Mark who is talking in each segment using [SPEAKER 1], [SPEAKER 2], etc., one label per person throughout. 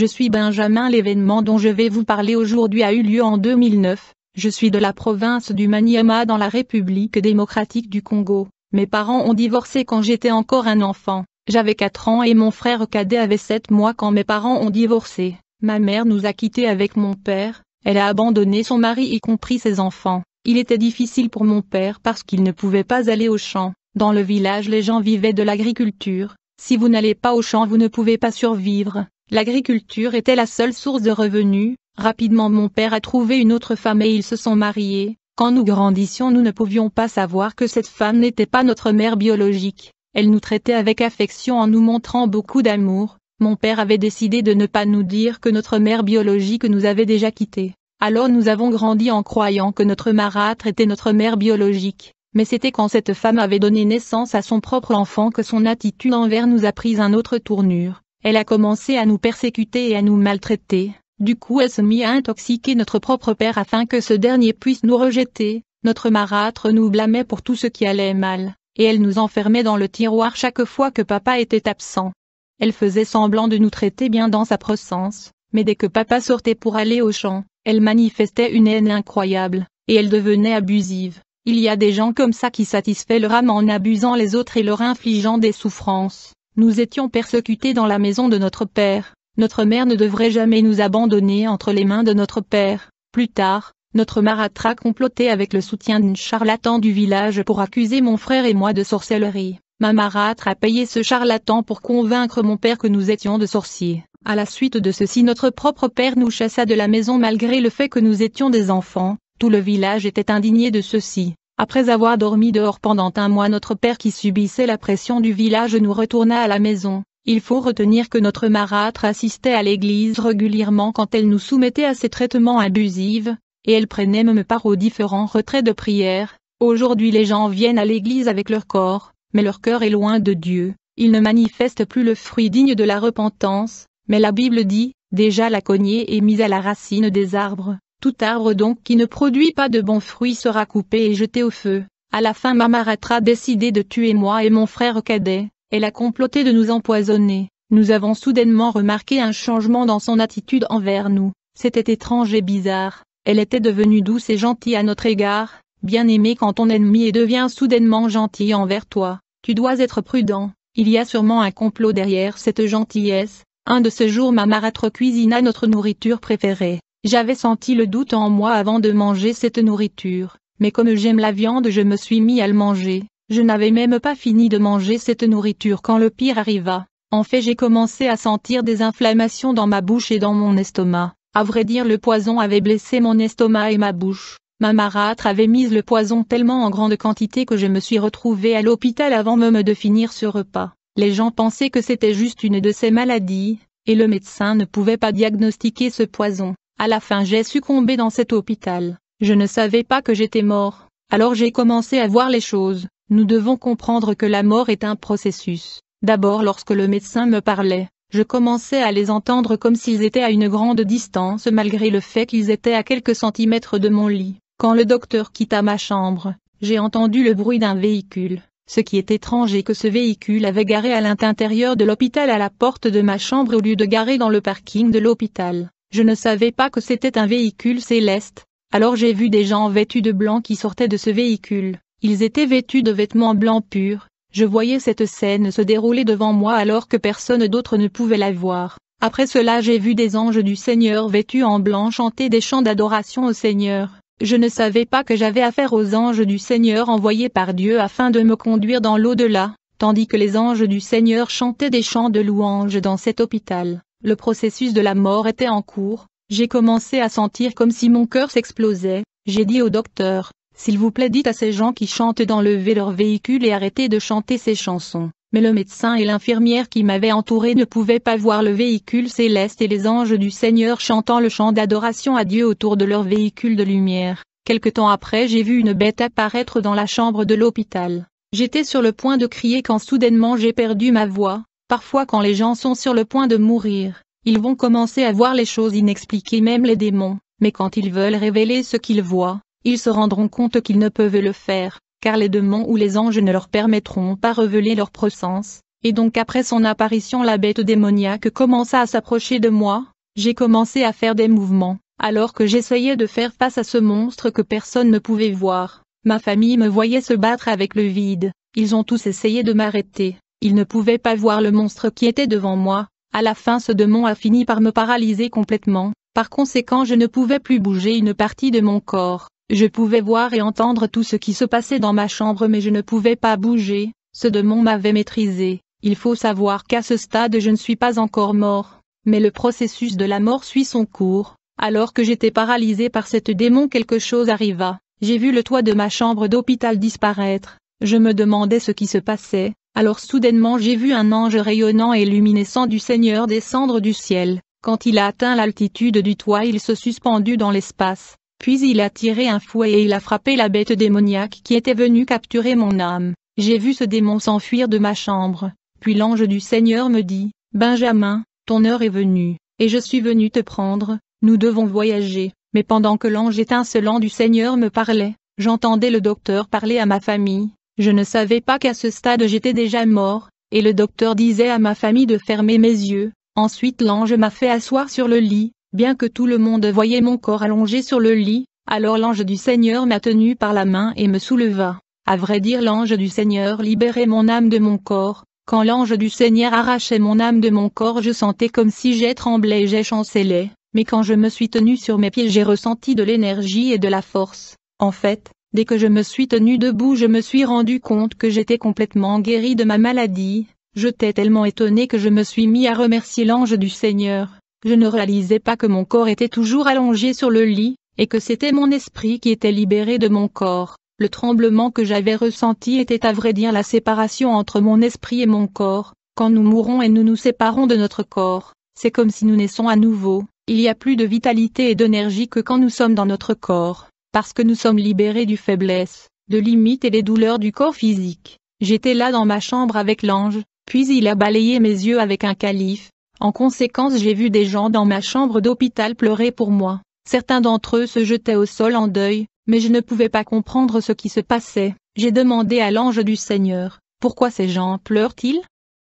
[SPEAKER 1] Je suis Benjamin l'événement dont je vais vous parler aujourd'hui a eu lieu en 2009. Je suis de la province du Maniema dans la République démocratique du Congo. Mes parents ont divorcé quand j'étais encore un enfant. J'avais 4 ans et mon frère cadet avait 7 mois quand mes parents ont divorcé. Ma mère nous a quittés avec mon père. Elle a abandonné son mari y compris ses enfants. Il était difficile pour mon père parce qu'il ne pouvait pas aller au champ. Dans le village les gens vivaient de l'agriculture. Si vous n'allez pas au champ vous ne pouvez pas survivre. L'agriculture était la seule source de revenus, rapidement mon père a trouvé une autre femme et ils se sont mariés, quand nous grandissions nous ne pouvions pas savoir que cette femme n'était pas notre mère biologique, elle nous traitait avec affection en nous montrant beaucoup d'amour, mon père avait décidé de ne pas nous dire que notre mère biologique nous avait déjà quittés. Alors nous avons grandi en croyant que notre marâtre était notre mère biologique, mais c'était quand cette femme avait donné naissance à son propre enfant que son attitude envers nous a pris un autre tournure. Elle a commencé à nous persécuter et à nous maltraiter. Du coup elle se mit à intoxiquer notre propre père afin que ce dernier puisse nous rejeter. Notre marâtre nous blâmait pour tout ce qui allait mal, et elle nous enfermait dans le tiroir chaque fois que papa était absent. Elle faisait semblant de nous traiter bien dans sa présence, mais dès que papa sortait pour aller au champ, elle manifestait une haine incroyable, et elle devenait abusive. Il y a des gens comme ça qui satisfait leur âme en abusant les autres et leur infligeant des souffrances. Nous étions persécutés dans la maison de notre Père, notre mère ne devrait jamais nous abandonner entre les mains de notre Père. Plus tard, notre a comploté avec le soutien d'un charlatan du village pour accuser mon frère et moi de sorcellerie. Ma marâtre a payé ce charlatan pour convaincre mon père que nous étions de sorciers. À la suite de ceci notre propre père nous chassa de la maison malgré le fait que nous étions des enfants, tout le village était indigné de ceci. Après avoir dormi dehors pendant un mois notre père qui subissait la pression du village nous retourna à la maison. Il faut retenir que notre marâtre assistait à l'église régulièrement quand elle nous soumettait à ces traitements abusifs, et elle prenait même part aux différents retraits de prière. Aujourd'hui les gens viennent à l'église avec leur corps, mais leur cœur est loin de Dieu, ils ne manifestent plus le fruit digne de la repentance, mais la Bible dit, déjà la cognée est mise à la racine des arbres. Tout arbre donc qui ne produit pas de bons fruits sera coupé et jeté au feu. À la fin Mamaratra a décidé de tuer moi et mon frère cadet, elle a comploté de nous empoisonner. Nous avons soudainement remarqué un changement dans son attitude envers nous, c'était étrange et bizarre, elle était devenue douce et gentille à notre égard, bien aimée quand ton ennemi et devient soudainement gentil envers toi, tu dois être prudent, il y a sûrement un complot derrière cette gentillesse, un de ces jours marâtre cuisina notre nourriture préférée, j'avais senti le doute en moi avant de manger cette nourriture, mais comme j'aime la viande je me suis mis à le manger, je n'avais même pas fini de manger cette nourriture quand le pire arriva. En fait j'ai commencé à sentir des inflammations dans ma bouche et dans mon estomac. À vrai dire le poison avait blessé mon estomac et ma bouche. Ma marâtre avait mis le poison tellement en grande quantité que je me suis retrouvé à l'hôpital avant même de finir ce repas. Les gens pensaient que c'était juste une de ces maladies, et le médecin ne pouvait pas diagnostiquer ce poison. À la fin j'ai succombé dans cet hôpital, je ne savais pas que j'étais mort, alors j'ai commencé à voir les choses, nous devons comprendre que la mort est un processus. D'abord lorsque le médecin me parlait, je commençais à les entendre comme s'ils étaient à une grande distance malgré le fait qu'ils étaient à quelques centimètres de mon lit. Quand le docteur quitta ma chambre, j'ai entendu le bruit d'un véhicule. Ce qui est étrange est que ce véhicule avait garé à l'intérieur de l'hôpital à la porte de ma chambre au lieu de garer dans le parking de l'hôpital. Je ne savais pas que c'était un véhicule céleste, alors j'ai vu des gens vêtus de blanc qui sortaient de ce véhicule. Ils étaient vêtus de vêtements blancs purs. Je voyais cette scène se dérouler devant moi alors que personne d'autre ne pouvait la voir. Après cela j'ai vu des anges du Seigneur vêtus en blanc chanter des chants d'adoration au Seigneur. Je ne savais pas que j'avais affaire aux anges du Seigneur envoyés par Dieu afin de me conduire dans l'au-delà, tandis que les anges du Seigneur chantaient des chants de louange dans cet hôpital. Le processus de la mort était en cours, j'ai commencé à sentir comme si mon cœur s'explosait, j'ai dit au docteur, s'il vous plaît dites à ces gens qui chantent d'enlever leur véhicule et arrêtez de chanter ces chansons. Mais le médecin et l'infirmière qui m'avaient entouré ne pouvaient pas voir le véhicule céleste et les anges du Seigneur chantant le chant d'adoration à Dieu autour de leur véhicule de lumière. Quelque temps après j'ai vu une bête apparaître dans la chambre de l'hôpital. J'étais sur le point de crier quand soudainement j'ai perdu ma voix, Parfois quand les gens sont sur le point de mourir, ils vont commencer à voir les choses inexpliquées même les démons, mais quand ils veulent révéler ce qu'ils voient, ils se rendront compte qu'ils ne peuvent le faire, car les démons ou les anges ne leur permettront pas révéler leur présence, et donc après son apparition la bête démoniaque commença à s'approcher de moi, j'ai commencé à faire des mouvements, alors que j'essayais de faire face à ce monstre que personne ne pouvait voir, ma famille me voyait se battre avec le vide, ils ont tous essayé de m'arrêter, il ne pouvait pas voir le monstre qui était devant moi, à la fin ce démon a fini par me paralyser complètement, par conséquent je ne pouvais plus bouger une partie de mon corps, je pouvais voir et entendre tout ce qui se passait dans ma chambre mais je ne pouvais pas bouger, ce démon m'avait maîtrisé, il faut savoir qu'à ce stade je ne suis pas encore mort, mais le processus de la mort suit son cours, alors que j'étais paralysé par cette démon quelque chose arriva, j'ai vu le toit de ma chambre d'hôpital disparaître, je me demandais ce qui se passait, alors soudainement j'ai vu un ange rayonnant et luminescent du Seigneur descendre du ciel. Quand il a atteint l'altitude du toit il se suspendu dans l'espace, puis il a tiré un fouet et il a frappé la bête démoniaque qui était venue capturer mon âme. J'ai vu ce démon s'enfuir de ma chambre. Puis l'ange du Seigneur me dit, Benjamin, ton heure est venue, et je suis venu te prendre, nous devons voyager. Mais pendant que l'ange étincelant du Seigneur me parlait, j'entendais le docteur parler à ma famille, je ne savais pas qu'à ce stade j'étais déjà mort, et le docteur disait à ma famille de fermer mes yeux, ensuite l'ange m'a fait asseoir sur le lit, bien que tout le monde voyait mon corps allongé sur le lit, alors l'ange du Seigneur m'a tenu par la main et me souleva. À vrai dire l'ange du Seigneur libérait mon âme de mon corps, quand l'ange du Seigneur arrachait mon âme de mon corps je sentais comme si j'ai tremblé et j'ai chancelé, mais quand je me suis tenu sur mes pieds j'ai ressenti de l'énergie et de la force. En fait, Dès que je me suis tenu debout je me suis rendu compte que j'étais complètement guéri de ma maladie, j'étais tellement étonné que je me suis mis à remercier l'ange du Seigneur, je ne réalisais pas que mon corps était toujours allongé sur le lit, et que c'était mon esprit qui était libéré de mon corps, le tremblement que j'avais ressenti était à vrai dire la séparation entre mon esprit et mon corps, quand nous mourons et nous nous séparons de notre corps, c'est comme si nous naissons à nouveau, il y a plus de vitalité et d'énergie que quand nous sommes dans notre corps parce que nous sommes libérés du faiblesse, de limites et des douleurs du corps physique. J'étais là dans ma chambre avec l'ange, puis il a balayé mes yeux avec un calife. En conséquence j'ai vu des gens dans ma chambre d'hôpital pleurer pour moi. Certains d'entre eux se jetaient au sol en deuil, mais je ne pouvais pas comprendre ce qui se passait. J'ai demandé à l'ange du Seigneur, pourquoi ces gens pleurent-ils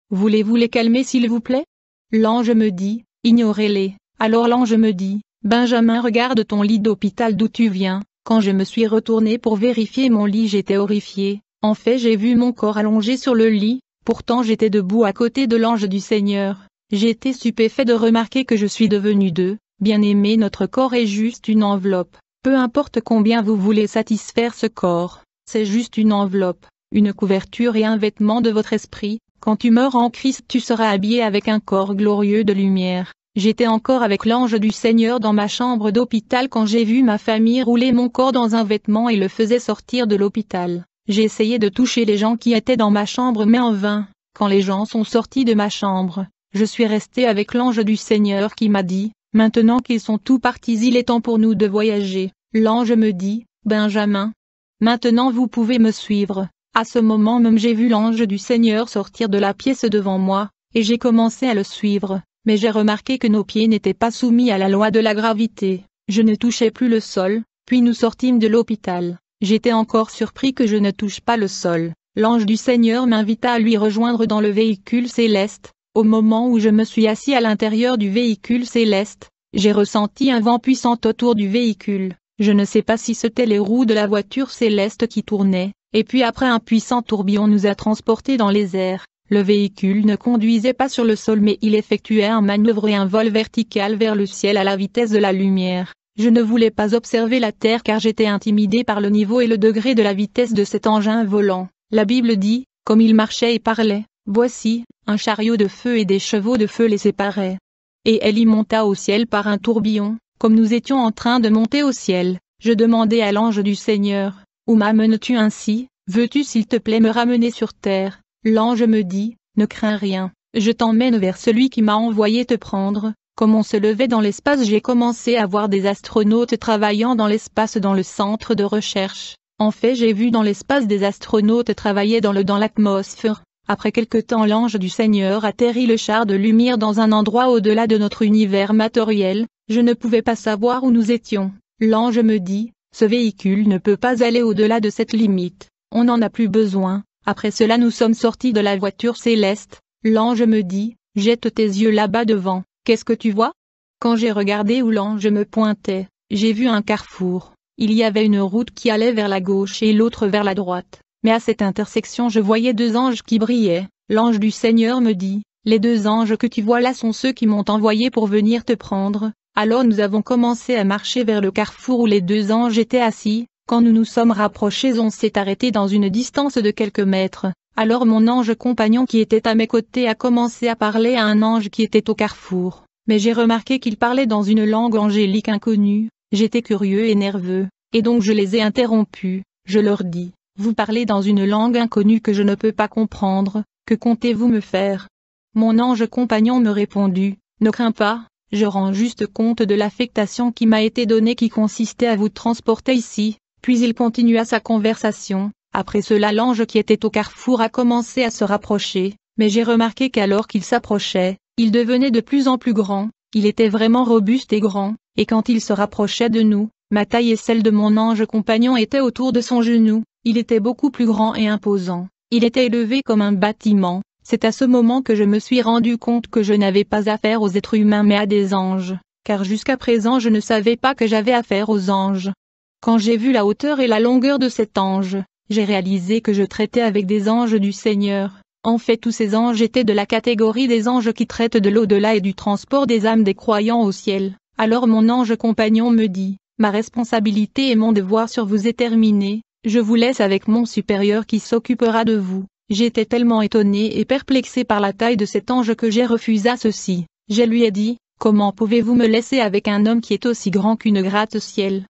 [SPEAKER 1] Voulez-vous les calmer s'il vous plaît L'ange me dit, ignorez-les. Alors l'ange me dit, Benjamin regarde ton lit d'hôpital d'où tu viens, quand je me suis retourné pour vérifier mon lit j'étais horrifié, en fait j'ai vu mon corps allongé sur le lit, pourtant j'étais debout à côté de l'ange du Seigneur. J'étais stupéfait de remarquer que je suis devenu deux, bien aimé notre corps est juste une enveloppe, peu importe combien vous voulez satisfaire ce corps, c'est juste une enveloppe, une couverture et un vêtement de votre esprit, quand tu meurs en Christ tu seras habillé avec un corps glorieux de lumière, J'étais encore avec l'ange du Seigneur dans ma chambre d'hôpital quand j'ai vu ma famille rouler mon corps dans un vêtement et le faisait sortir de l'hôpital. J'ai essayé de toucher les gens qui étaient dans ma chambre mais en vain. Quand les gens sont sortis de ma chambre, je suis resté avec l'ange du Seigneur qui m'a dit, maintenant qu'ils sont tous partis il est temps pour nous de voyager. L'ange me dit, Benjamin, maintenant vous pouvez me suivre. À ce moment même j'ai vu l'ange du Seigneur sortir de la pièce devant moi, et j'ai commencé à le suivre mais j'ai remarqué que nos pieds n'étaient pas soumis à la loi de la gravité. Je ne touchais plus le sol, puis nous sortîmes de l'hôpital. J'étais encore surpris que je ne touche pas le sol. L'ange du Seigneur m'invita à lui rejoindre dans le véhicule céleste. Au moment où je me suis assis à l'intérieur du véhicule céleste, j'ai ressenti un vent puissant autour du véhicule. Je ne sais pas si c'était les roues de la voiture céleste qui tournaient, et puis après un puissant tourbillon nous a transportés dans les airs. Le véhicule ne conduisait pas sur le sol mais il effectuait un manœuvre et un vol vertical vers le ciel à la vitesse de la lumière. Je ne voulais pas observer la Terre car j'étais intimidé par le niveau et le degré de la vitesse de cet engin volant. La Bible dit, comme il marchait et parlait, voici, un chariot de feu et des chevaux de feu les séparaient. Et elle y monta au ciel par un tourbillon, comme nous étions en train de monter au ciel. Je demandai à l'ange du Seigneur, Où m'amènes-tu ainsi Veux-tu s'il te plaît me ramener sur terre L'ange me dit, ne crains rien, je t'emmène vers celui qui m'a envoyé te prendre, comme on se levait dans l'espace j'ai commencé à voir des astronautes travaillant dans l'espace dans le centre de recherche. En fait j'ai vu dans l'espace des astronautes travailler dans le dans l'atmosphère. Après quelque temps l'ange du Seigneur atterrit le char de lumière dans un endroit au-delà de notre univers matériel, je ne pouvais pas savoir où nous étions. L'ange me dit, ce véhicule ne peut pas aller au-delà de cette limite, on n'en a plus besoin, après cela nous sommes sortis de la voiture céleste, l'ange me dit, jette tes yeux là-bas devant, qu'est-ce que tu vois Quand j'ai regardé où l'ange me pointait, j'ai vu un carrefour, il y avait une route qui allait vers la gauche et l'autre vers la droite, mais à cette intersection je voyais deux anges qui brillaient, l'ange du Seigneur me dit, les deux anges que tu vois là sont ceux qui m'ont envoyé pour venir te prendre, alors nous avons commencé à marcher vers le carrefour où les deux anges étaient assis, quand nous nous sommes rapprochés on s'est arrêté dans une distance de quelques mètres, alors mon ange compagnon qui était à mes côtés a commencé à parler à un ange qui était au carrefour, mais j'ai remarqué qu'il parlait dans une langue angélique inconnue, j'étais curieux et nerveux, et donc je les ai interrompus, je leur dis, vous parlez dans une langue inconnue que je ne peux pas comprendre, que comptez-vous me faire Mon ange compagnon me répondit, ne crains pas, je rends juste compte de l'affectation qui m'a été donnée qui consistait à vous transporter ici, puis il continua sa conversation. Après cela l'ange qui était au carrefour a commencé à se rapprocher, mais j'ai remarqué qu'alors qu'il s'approchait, il devenait de plus en plus grand, il était vraiment robuste et grand, et quand il se rapprochait de nous, ma taille et celle de mon ange compagnon étaient autour de son genou, il était beaucoup plus grand et imposant, il était élevé comme un bâtiment, c'est à ce moment que je me suis rendu compte que je n'avais pas affaire aux êtres humains mais à des anges, car jusqu'à présent je ne savais pas que j'avais affaire aux anges, quand j'ai vu la hauteur et la longueur de cet ange, j'ai réalisé que je traitais avec des anges du Seigneur. En fait tous ces anges étaient de la catégorie des anges qui traitent de l'au-delà et du transport des âmes des croyants au ciel. Alors mon ange compagnon me dit, ma responsabilité et mon devoir sur vous est terminé, je vous laisse avec mon supérieur qui s'occupera de vous. J'étais tellement étonné et perplexé par la taille de cet ange que j'ai refusé ceci. Je lui ai dit, comment pouvez-vous me laisser avec un homme qui est aussi grand qu'une gratte ciel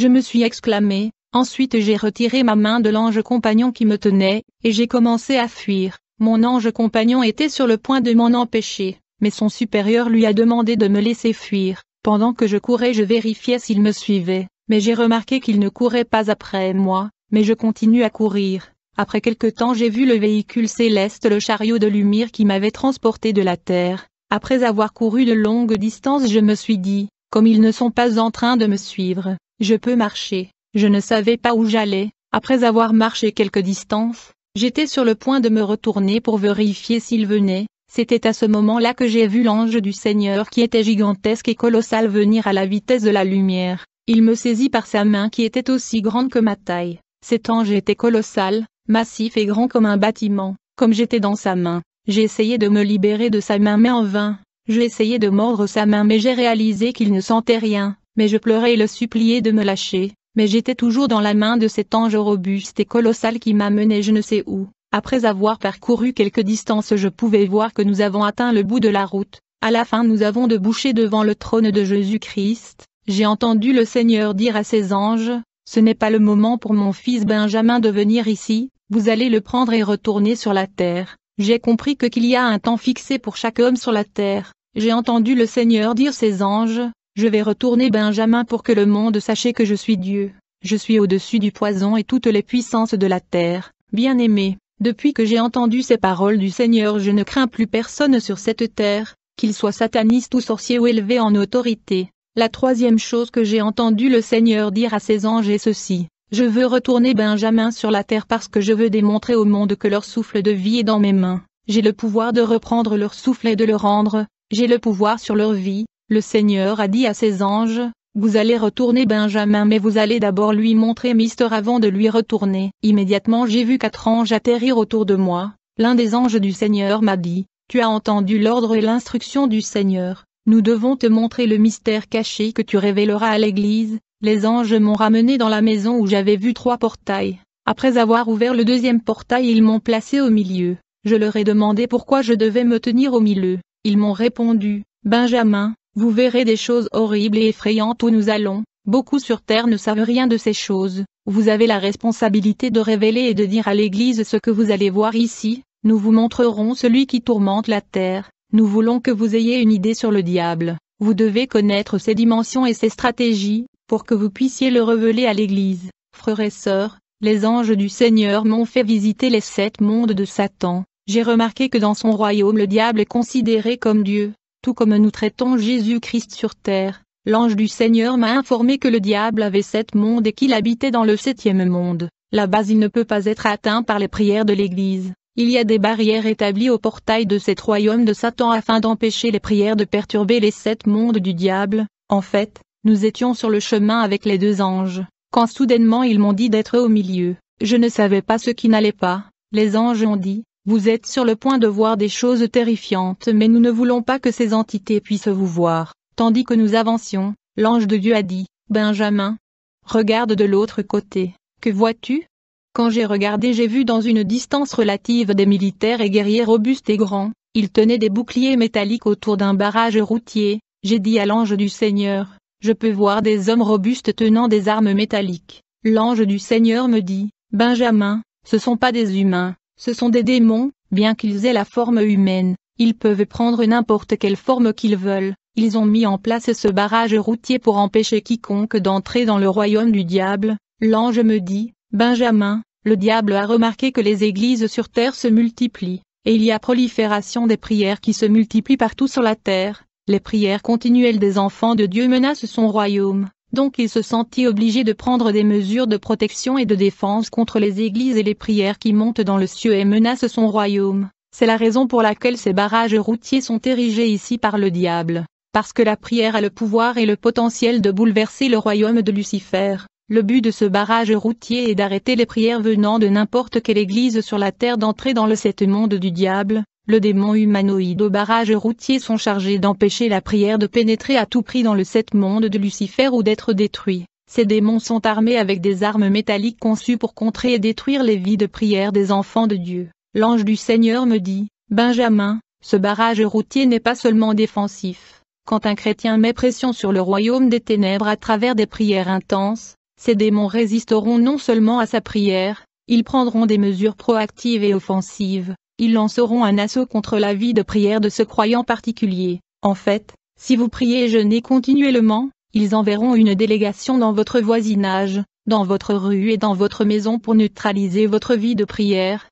[SPEAKER 1] je me suis exclamé, ensuite j'ai retiré ma main de l'ange compagnon qui me tenait, et j'ai commencé à fuir. Mon ange compagnon était sur le point de m'en empêcher, mais son supérieur lui a demandé de me laisser fuir. Pendant que je courais je vérifiais s'il me suivait, mais j'ai remarqué qu'il ne courait pas après moi, mais je continue à courir. Après quelque temps j'ai vu le véhicule céleste le chariot de lumière qui m'avait transporté de la terre. Après avoir couru de longues distances je me suis dit, comme ils ne sont pas en train de me suivre, je peux marcher. Je ne savais pas où j'allais. Après avoir marché quelques distances, j'étais sur le point de me retourner pour vérifier s'il venait. C'était à ce moment-là que j'ai vu l'ange du Seigneur qui était gigantesque et colossal venir à la vitesse de la lumière. Il me saisit par sa main qui était aussi grande que ma taille. Cet ange était colossal, massif et grand comme un bâtiment. Comme j'étais dans sa main, j'ai essayé de me libérer de sa main mais en vain. J'ai essayé de mordre sa main mais j'ai réalisé qu'il ne sentait rien mais je pleurais et le suppliais de me lâcher, mais j'étais toujours dans la main de cet ange robuste et colossal qui m'amenait je ne sais où. Après avoir parcouru quelques distances je pouvais voir que nous avons atteint le bout de la route, à la fin nous avons de devant le trône de Jésus-Christ, j'ai entendu le Seigneur dire à ses anges, ce n'est pas le moment pour mon fils Benjamin de venir ici, vous allez le prendre et retourner sur la terre, j'ai compris que qu'il y a un temps fixé pour chaque homme sur la terre, j'ai entendu le Seigneur dire ses anges, je vais retourner Benjamin pour que le monde sache que je suis Dieu. Je suis au-dessus du poison et toutes les puissances de la terre. Bien-aimé, depuis que j'ai entendu ces paroles du Seigneur je ne crains plus personne sur cette terre, qu'il soit sataniste ou sorcier ou élevé en autorité. La troisième chose que j'ai entendu le Seigneur dire à ses anges est ceci. Je veux retourner Benjamin sur la terre parce que je veux démontrer au monde que leur souffle de vie est dans mes mains. J'ai le pouvoir de reprendre leur souffle et de le rendre, j'ai le pouvoir sur leur vie, le Seigneur a dit à ses anges, vous allez retourner Benjamin mais vous allez d'abord lui montrer Mister avant de lui retourner. Immédiatement j'ai vu quatre anges atterrir autour de moi, l'un des anges du Seigneur m'a dit, tu as entendu l'ordre et l'instruction du Seigneur, nous devons te montrer le mystère caché que tu révéleras à l'Église, les anges m'ont ramené dans la maison où j'avais vu trois portails. Après avoir ouvert le deuxième portail ils m'ont placé au milieu, je leur ai demandé pourquoi je devais me tenir au milieu, ils m'ont répondu, Benjamin, vous verrez des choses horribles et effrayantes où nous allons. Beaucoup sur Terre ne savent rien de ces choses. Vous avez la responsabilité de révéler et de dire à l'Église ce que vous allez voir ici. Nous vous montrerons celui qui tourmente la Terre. Nous voulons que vous ayez une idée sur le diable. Vous devez connaître ses dimensions et ses stratégies, pour que vous puissiez le révéler à l'Église. Frères et sœurs, les anges du Seigneur m'ont fait visiter les sept mondes de Satan. J'ai remarqué que dans son royaume le diable est considéré comme Dieu comme nous traitons Jésus-Christ sur terre, l'ange du Seigneur m'a informé que le diable avait sept mondes et qu'il habitait dans le septième monde. La base il ne peut pas être atteint par les prières de l'Église. Il y a des barrières établies au portail de cet royaume de Satan afin d'empêcher les prières de perturber les sept mondes du diable. En fait, nous étions sur le chemin avec les deux anges, quand soudainement ils m'ont dit d'être au milieu. Je ne savais pas ce qui n'allait pas. Les anges ont dit, vous êtes sur le point de voir des choses terrifiantes mais nous ne voulons pas que ces entités puissent vous voir. Tandis que nous avancions, l'ange de Dieu a dit, Benjamin, regarde de l'autre côté. Que vois-tu Quand j'ai regardé j'ai vu dans une distance relative des militaires et guerriers robustes et grands, ils tenaient des boucliers métalliques autour d'un barrage routier, j'ai dit à l'ange du Seigneur, je peux voir des hommes robustes tenant des armes métalliques. L'ange du Seigneur me dit, Benjamin, ce sont pas des humains, ce sont des démons, bien qu'ils aient la forme humaine, ils peuvent prendre n'importe quelle forme qu'ils veulent, ils ont mis en place ce barrage routier pour empêcher quiconque d'entrer dans le royaume du diable, l'ange me dit, Benjamin, le diable a remarqué que les églises sur terre se multiplient, et il y a prolifération des prières qui se multiplient partout sur la terre, les prières continuelles des enfants de Dieu menacent son royaume, donc il se sentit obligé de prendre des mesures de protection et de défense contre les églises et les prières qui montent dans le ciel et menacent son royaume. C'est la raison pour laquelle ces barrages routiers sont érigés ici par le diable, parce que la prière a le pouvoir et le potentiel de bouleverser le royaume de Lucifer. Le but de ce barrage routier est d'arrêter les prières venant de n'importe quelle église sur la terre d'entrer dans le sept monde du diable, le démon humanoïde au barrage routier sont chargés d'empêcher la prière de pénétrer à tout prix dans le sept monde de Lucifer ou d'être détruit. Ces démons sont armés avec des armes métalliques conçues pour contrer et détruire les vies de prière des enfants de Dieu. L'ange du Seigneur me dit, Benjamin, ce barrage routier n'est pas seulement défensif. Quand un chrétien met pression sur le royaume des ténèbres à travers des prières intenses, ces démons résisteront non seulement à sa prière, ils prendront des mesures proactives et offensives, ils lanceront un assaut contre la vie de prière de ce croyant particulier. En fait, si vous priez et jeûnez continuellement, ils enverront une délégation dans votre voisinage, dans votre rue et dans votre maison pour neutraliser votre vie de prière.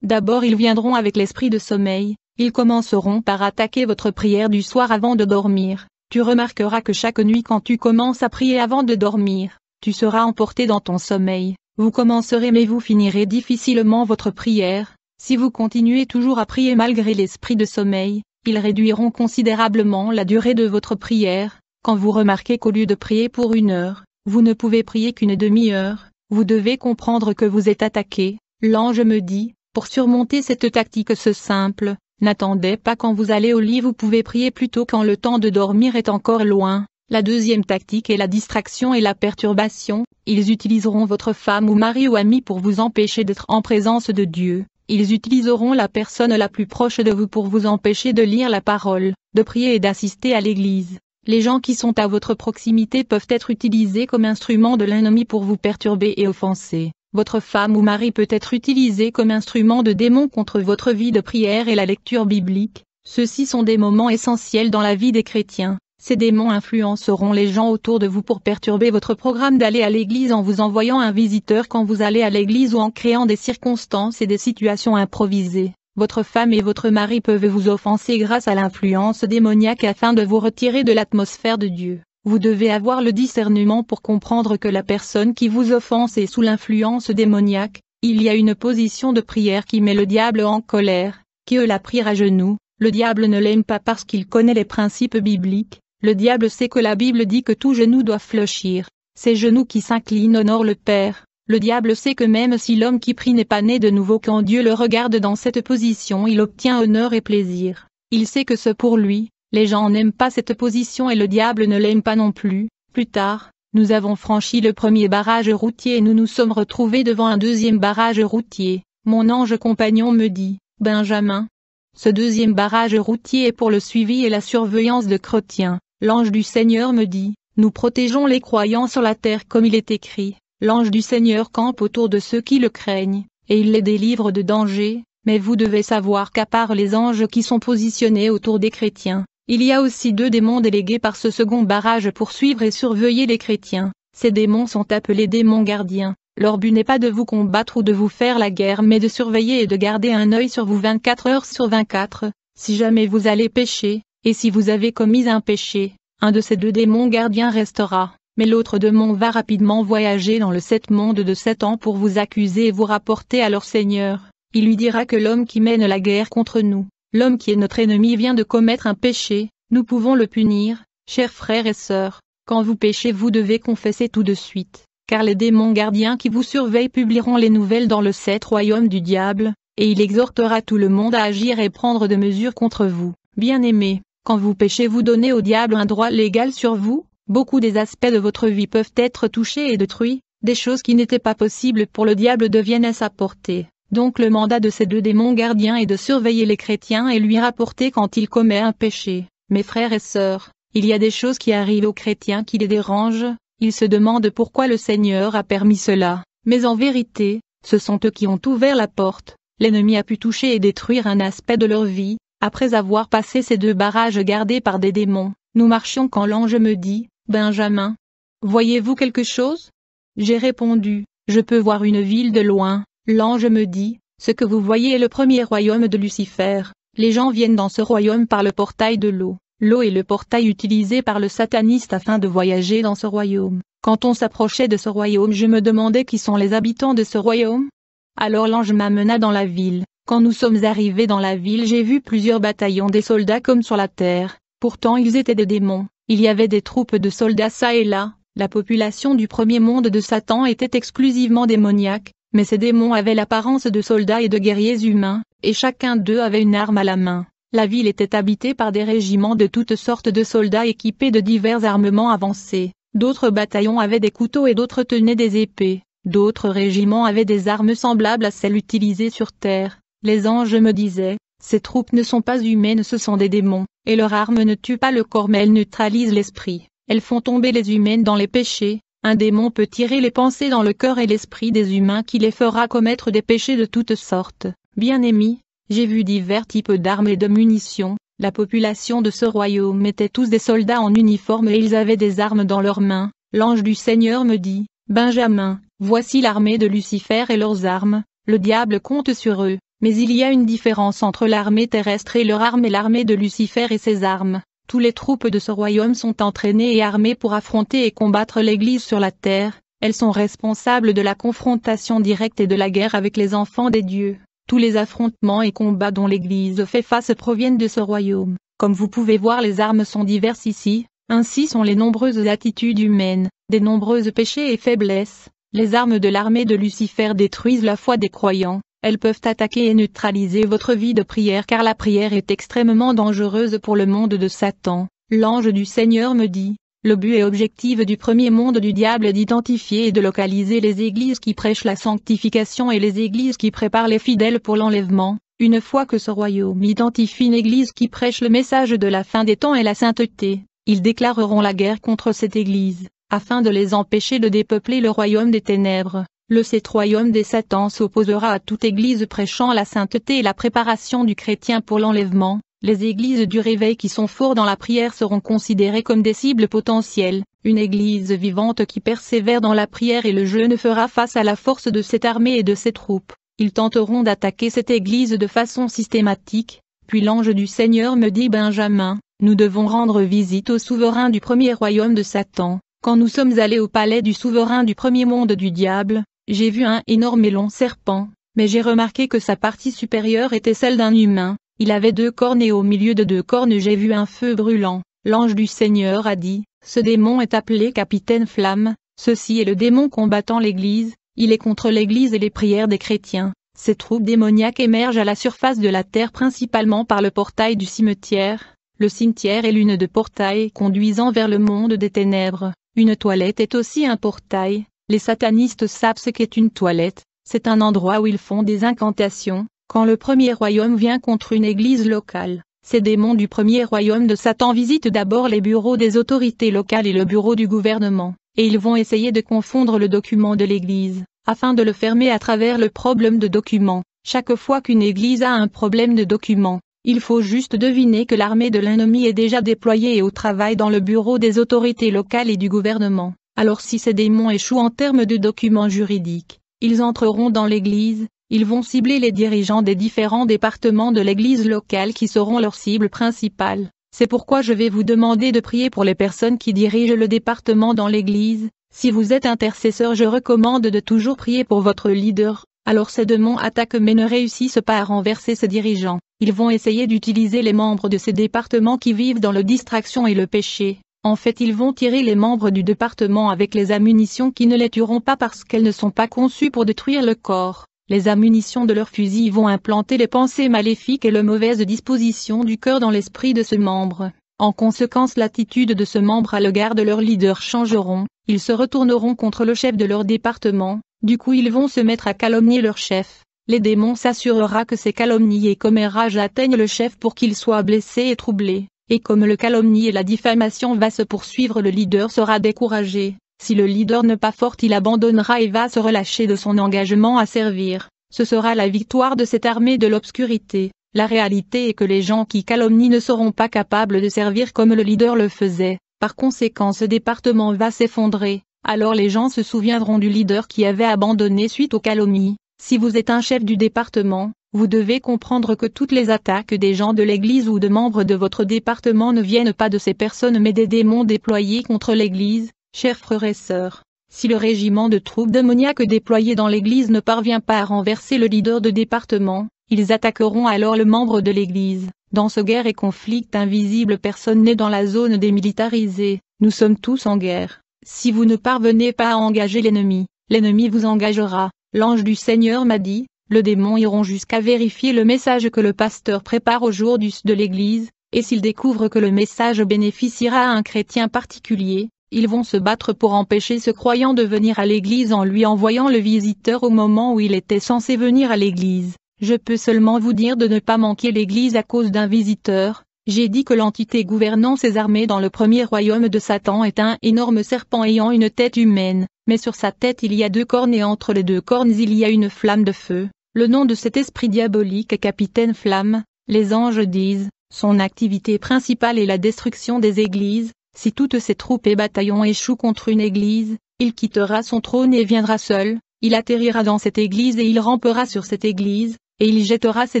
[SPEAKER 1] D'abord ils viendront avec l'esprit de sommeil, ils commenceront par attaquer votre prière du soir avant de dormir. Tu remarqueras que chaque nuit quand tu commences à prier avant de dormir, tu seras emporté dans ton sommeil, vous commencerez mais vous finirez difficilement votre prière, si vous continuez toujours à prier malgré l'esprit de sommeil, ils réduiront considérablement la durée de votre prière, quand vous remarquez qu'au lieu de prier pour une heure, vous ne pouvez prier qu'une demi-heure, vous devez comprendre que vous êtes attaqué, l'ange me dit, pour surmonter cette tactique ce simple, n'attendez pas quand vous allez au lit vous pouvez prier plutôt quand le temps de dormir est encore loin, la deuxième tactique est la distraction et la perturbation, ils utiliseront votre femme ou mari ou ami pour vous empêcher d'être en présence de Dieu ils utiliseront la personne la plus proche de vous pour vous empêcher de lire la parole, de prier et d'assister à l'église. Les gens qui sont à votre proximité peuvent être utilisés comme instrument de l'ennemi pour vous perturber et offenser. Votre femme ou mari peut être utilisé comme instrument de démon contre votre vie de prière et la lecture biblique. Ceux-ci sont des moments essentiels dans la vie des chrétiens. Ces démons influenceront les gens autour de vous pour perturber votre programme d'aller à l'église en vous envoyant un visiteur quand vous allez à l'église ou en créant des circonstances et des situations improvisées. Votre femme et votre mari peuvent vous offenser grâce à l'influence démoniaque afin de vous retirer de l'atmosphère de Dieu. Vous devez avoir le discernement pour comprendre que la personne qui vous offense est sous l'influence démoniaque. Il y a une position de prière qui met le diable en colère, qui eut la prière à genoux. Le diable ne l'aime pas parce qu'il connaît les principes bibliques, le diable sait que la Bible dit que tout genou doit fléchir, ces genoux qui s'inclinent honorent le Père. Le diable sait que même si l'homme qui prie n'est pas né de nouveau quand Dieu le regarde dans cette position il obtient honneur et plaisir. Il sait que ce pour lui, les gens n'aiment pas cette position et le diable ne l'aime pas non plus. Plus tard, nous avons franchi le premier barrage routier et nous nous sommes retrouvés devant un deuxième barrage routier. Mon ange compagnon me dit, Benjamin, ce deuxième barrage routier est pour le suivi et la surveillance de chrétiens. L'ange du Seigneur me dit, nous protégeons les croyants sur la terre comme il est écrit, l'ange du Seigneur campe autour de ceux qui le craignent, et il les délivre de danger, mais vous devez savoir qu'à part les anges qui sont positionnés autour des chrétiens, il y a aussi deux démons délégués par ce second barrage pour suivre et surveiller les chrétiens. Ces démons sont appelés démons gardiens. Leur but n'est pas de vous combattre ou de vous faire la guerre mais de surveiller et de garder un œil sur vous 24 heures sur 24. Si jamais vous allez pécher, et si vous avez commis un péché, un de ces deux démons gardiens restera, mais l'autre démon va rapidement voyager dans le sept monde de sept ans pour vous accuser et vous rapporter à leur Seigneur. Il lui dira que l'homme qui mène la guerre contre nous, l'homme qui est notre ennemi vient de commettre un péché, nous pouvons le punir, chers frères et sœurs, quand vous péchez vous devez confesser tout de suite, car les démons gardiens qui vous surveillent publieront les nouvelles dans le sept royaume du diable, et il exhortera tout le monde à agir et prendre de mesures contre vous. Bien-aimés, quand vous péchez vous donnez au diable un droit légal sur vous, beaucoup des aspects de votre vie peuvent être touchés et détruits, des choses qui n'étaient pas possibles pour le diable deviennent à sa portée. Donc le mandat de ces deux démons gardiens est de surveiller les chrétiens et lui rapporter quand il commet un péché. Mes frères et sœurs, il y a des choses qui arrivent aux chrétiens qui les dérangent, ils se demandent pourquoi le Seigneur a permis cela, mais en vérité, ce sont eux qui ont ouvert la porte, l'ennemi a pu toucher et détruire un aspect de leur vie, après avoir passé ces deux barrages gardés par des démons, nous marchions quand l'ange me dit, Benjamin, voyez-vous quelque chose J'ai répondu, je peux voir une ville de loin, l'ange me dit, ce que vous voyez est le premier royaume de Lucifer, les gens viennent dans ce royaume par le portail de l'eau. L'eau est le portail utilisé par le sataniste afin de voyager dans ce royaume. Quand on s'approchait de ce royaume, je me demandais qui sont les habitants de ce royaume. Alors l'ange m'amena dans la ville, quand nous sommes arrivés dans la ville j'ai vu plusieurs bataillons des soldats comme sur la terre, pourtant ils étaient des démons, il y avait des troupes de soldats ça et là, la population du premier monde de Satan était exclusivement démoniaque, mais ces démons avaient l'apparence de soldats et de guerriers humains, et chacun d'eux avait une arme à la main. La ville était habitée par des régiments de toutes sortes de soldats équipés de divers armements avancés. D'autres bataillons avaient des couteaux et d'autres tenaient des épées. D'autres régiments avaient des armes semblables à celles utilisées sur Terre. Les anges me disaient, ces troupes ne sont pas humaines ce sont des démons, et leurs armes ne tuent pas le corps mais elles neutralisent l'esprit, elles font tomber les humaines dans les péchés, un démon peut tirer les pensées dans le cœur et l'esprit des humains qui les fera commettre des péchés de toutes sortes. Bien aimé, j'ai vu divers types d'armes et de munitions, la population de ce royaume était tous des soldats en uniforme et ils avaient des armes dans leurs mains, l'ange du Seigneur me dit, Benjamin, voici l'armée de Lucifer et leurs armes, le diable compte sur eux, mais il y a une différence entre l'armée terrestre et leur arme et l'armée de Lucifer et ses armes. Tous les troupes de ce royaume sont entraînées et armées pour affronter et combattre l'Église sur la terre, elles sont responsables de la confrontation directe et de la guerre avec les enfants des dieux. Tous les affrontements et combats dont l'Église fait face proviennent de ce royaume. Comme vous pouvez voir les armes sont diverses ici, ainsi sont les nombreuses attitudes humaines, des nombreuses péchés et faiblesses. Les armes de l'armée de Lucifer détruisent la foi des croyants, elles peuvent attaquer et neutraliser votre vie de prière car la prière est extrêmement dangereuse pour le monde de Satan. L'ange du Seigneur me dit, le but et objectif du premier monde du diable est d'identifier et de localiser les églises qui prêchent la sanctification et les églises qui préparent les fidèles pour l'enlèvement. Une fois que ce royaume identifie une église qui prêche le message de la fin des temps et la sainteté, ils déclareront la guerre contre cette église, afin de les empêcher de dépeupler le royaume des ténèbres le sept des Satans s'opposera à toute église prêchant la sainteté et la préparation du chrétien pour l'enlèvement. Les églises du réveil qui sont forts dans la prière seront considérées comme des cibles potentielles. Une église vivante qui persévère dans la prière et le jeûne fera face à la force de cette armée et de ses troupes. Ils tenteront d'attaquer cette église de façon systématique. Puis l'ange du Seigneur me dit Benjamin, nous devons rendre visite au souverain du premier royaume de Satan. Quand nous sommes allés au palais du souverain du premier monde du diable, j'ai vu un énorme et long serpent, mais j'ai remarqué que sa partie supérieure était celle d'un humain, il avait deux cornes et au milieu de deux cornes j'ai vu un feu brûlant. L'ange du Seigneur a dit, ce démon est appelé Capitaine Flamme, ceci est le démon combattant l'Église, il est contre l'Église et les prières des chrétiens. Ces troupes démoniaques émergent à la surface de la terre principalement par le portail du cimetière. Le cimetière est l'une de portails conduisant vers le monde des ténèbres. Une toilette est aussi un portail, les satanistes savent ce qu'est une toilette, c'est un endroit où ils font des incantations, quand le premier royaume vient contre une église locale. Ces démons du premier royaume de Satan visitent d'abord les bureaux des autorités locales et le bureau du gouvernement, et ils vont essayer de confondre le document de l'église, afin de le fermer à travers le problème de documents. Chaque fois qu'une église a un problème de document, il faut juste deviner que l'armée de l'ennemi est déjà déployée et au travail dans le bureau des autorités locales et du gouvernement. Alors si ces démons échouent en termes de documents juridiques, ils entreront dans l'Église, ils vont cibler les dirigeants des différents départements de l'Église locale qui seront leur cible principale. C'est pourquoi je vais vous demander de prier pour les personnes qui dirigent le département dans l'Église. Si vous êtes intercesseur, je recommande de toujours prier pour votre leader. Alors ces démons attaquent mais ne réussissent pas à renverser ces dirigeants. Ils vont essayer d'utiliser les membres de ces départements qui vivent dans le distraction et le péché. En fait ils vont tirer les membres du département avec les ammunitions qui ne les tueront pas parce qu'elles ne sont pas conçues pour détruire le corps. Les ammunitions de leurs fusils vont implanter les pensées maléfiques et le mauvaise disposition du cœur dans l'esprit de ce membre. En conséquence l'attitude de ce membre à l'égard de leur leader changeront, ils se retourneront contre le chef de leur département, du coup ils vont se mettre à calomnier leur chef. Les démons s'assurera que ces calomnies et commérages atteignent le chef pour qu'il soit blessé et troublé. Et comme le calomnie et la diffamation va se poursuivre le leader sera découragé, si le leader n'est pas fort il abandonnera et va se relâcher de son engagement à servir, ce sera la victoire de cette armée de l'obscurité. La réalité est que les gens qui calomnient ne seront pas capables de servir comme le leader le faisait, par conséquent ce département va s'effondrer, alors les gens se souviendront du leader qui avait abandonné suite aux calomnies. Si vous êtes un chef du département, vous devez comprendre que toutes les attaques des gens de l'Église ou de membres de votre département ne viennent pas de ces personnes mais des démons déployés contre l'Église, chers frères et sœurs. Si le régiment de troupes démoniaques déployés dans l'Église ne parvient pas à renverser le leader de département, ils attaqueront alors le membre de l'Église. Dans ce guerre et conflit invisible personne n'est dans la zone démilitarisée, nous sommes tous en guerre. Si vous ne parvenez pas à engager l'ennemi, l'ennemi vous engagera. L'ange du Seigneur m'a dit, le démon iront jusqu'à vérifier le message que le pasteur prépare au jour du de l'Église, et s'ils découvrent que le message bénéficiera à un chrétien particulier, ils vont se battre pour empêcher ce croyant de venir à l'église en lui envoyant le visiteur au moment où il était censé venir à l'église. Je peux seulement vous dire de ne pas manquer l'église à cause d'un visiteur. J'ai dit que l'entité gouvernant ses armées dans le premier royaume de Satan est un énorme serpent ayant une tête humaine, mais sur sa tête il y a deux cornes et entre les deux cornes il y a une flamme de feu. Le nom de cet esprit diabolique est Capitaine Flamme, les anges disent, son activité principale est la destruction des églises, si toutes ses troupes et bataillons échouent contre une église, il quittera son trône et viendra seul, il atterrira dans cette église et il rampera sur cette église, et il jettera ses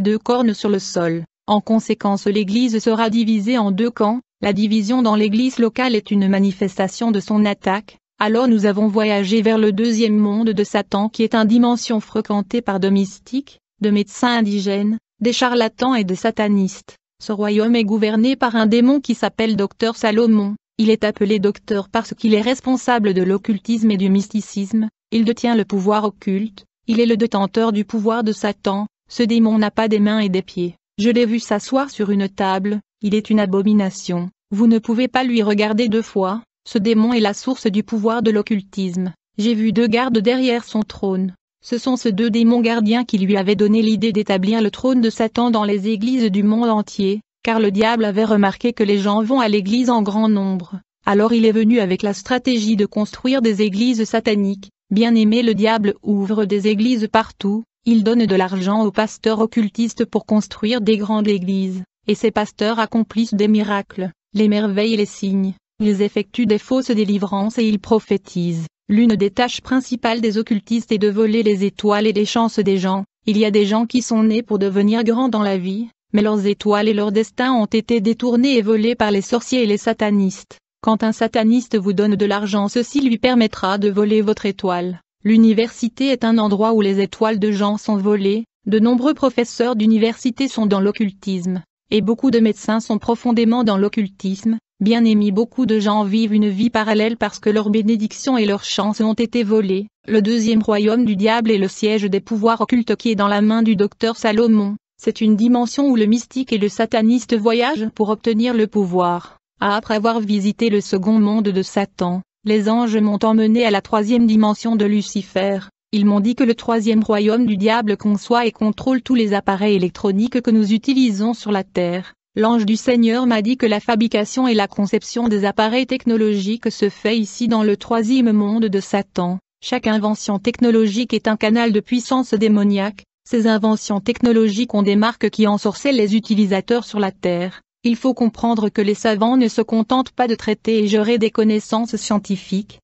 [SPEAKER 1] deux cornes sur le sol. En conséquence l'église sera divisée en deux camps, la division dans l'église locale est une manifestation de son attaque, alors nous avons voyagé vers le deuxième monde de Satan qui est un dimension fréquentée par de mystiques, de médecins indigènes, des charlatans et des satanistes. Ce royaume est gouverné par un démon qui s'appelle Docteur Salomon. Il est appelé Docteur parce qu'il est responsable de l'occultisme et du mysticisme, il détient le pouvoir occulte, il est le détenteur du pouvoir de Satan, ce démon n'a pas des mains et des pieds. Je l'ai vu s'asseoir sur une table, il est une abomination, vous ne pouvez pas lui regarder deux fois, ce démon est la source du pouvoir de l'occultisme. J'ai vu deux gardes derrière son trône. Ce sont ces deux démons gardiens qui lui avaient donné l'idée d'établir le trône de Satan dans les églises du monde entier, car le diable avait remarqué que les gens vont à l'église en grand nombre. Alors il est venu avec la stratégie de construire des églises sataniques. Bien aimé le diable ouvre des églises partout, il donne de l'argent aux pasteurs occultistes pour construire des grandes églises, et ces pasteurs accomplissent des miracles, les merveilles et les signes. Ils effectuent des fausses délivrances et ils prophétisent. L'une des tâches principales des occultistes est de voler les étoiles et les chances des gens. Il y a des gens qui sont nés pour devenir grands dans la vie, mais leurs étoiles et leur destin ont été détournés et volés par les sorciers et les satanistes. Quand un sataniste vous donne de l'argent, ceci lui permettra de voler votre étoile. L'université est un endroit où les étoiles de gens sont volées, de nombreux professeurs d'université sont dans l'occultisme, et beaucoup de médecins sont profondément dans l'occultisme, bien aimé beaucoup de gens vivent une vie parallèle parce que leurs bénédictions et leurs chances ont été volées. Le deuxième royaume du diable est le siège des pouvoirs occultes qui est dans la main du docteur Salomon. C'est une dimension où le mystique et le sataniste voyagent pour obtenir le pouvoir. Après avoir visité le second monde de Satan, les anges m'ont emmené à la troisième dimension de Lucifer. Ils m'ont dit que le troisième royaume du diable conçoit et contrôle tous les appareils électroniques que nous utilisons sur la Terre. L'ange du Seigneur m'a dit que la fabrication et la conception des appareils technologiques se fait ici dans le troisième monde de Satan. Chaque invention technologique est un canal de puissance démoniaque. Ces inventions technologiques ont des marques qui ensorcellent les utilisateurs sur la Terre. Il faut comprendre que les savants ne se contentent pas de traiter et gérer des connaissances scientifiques,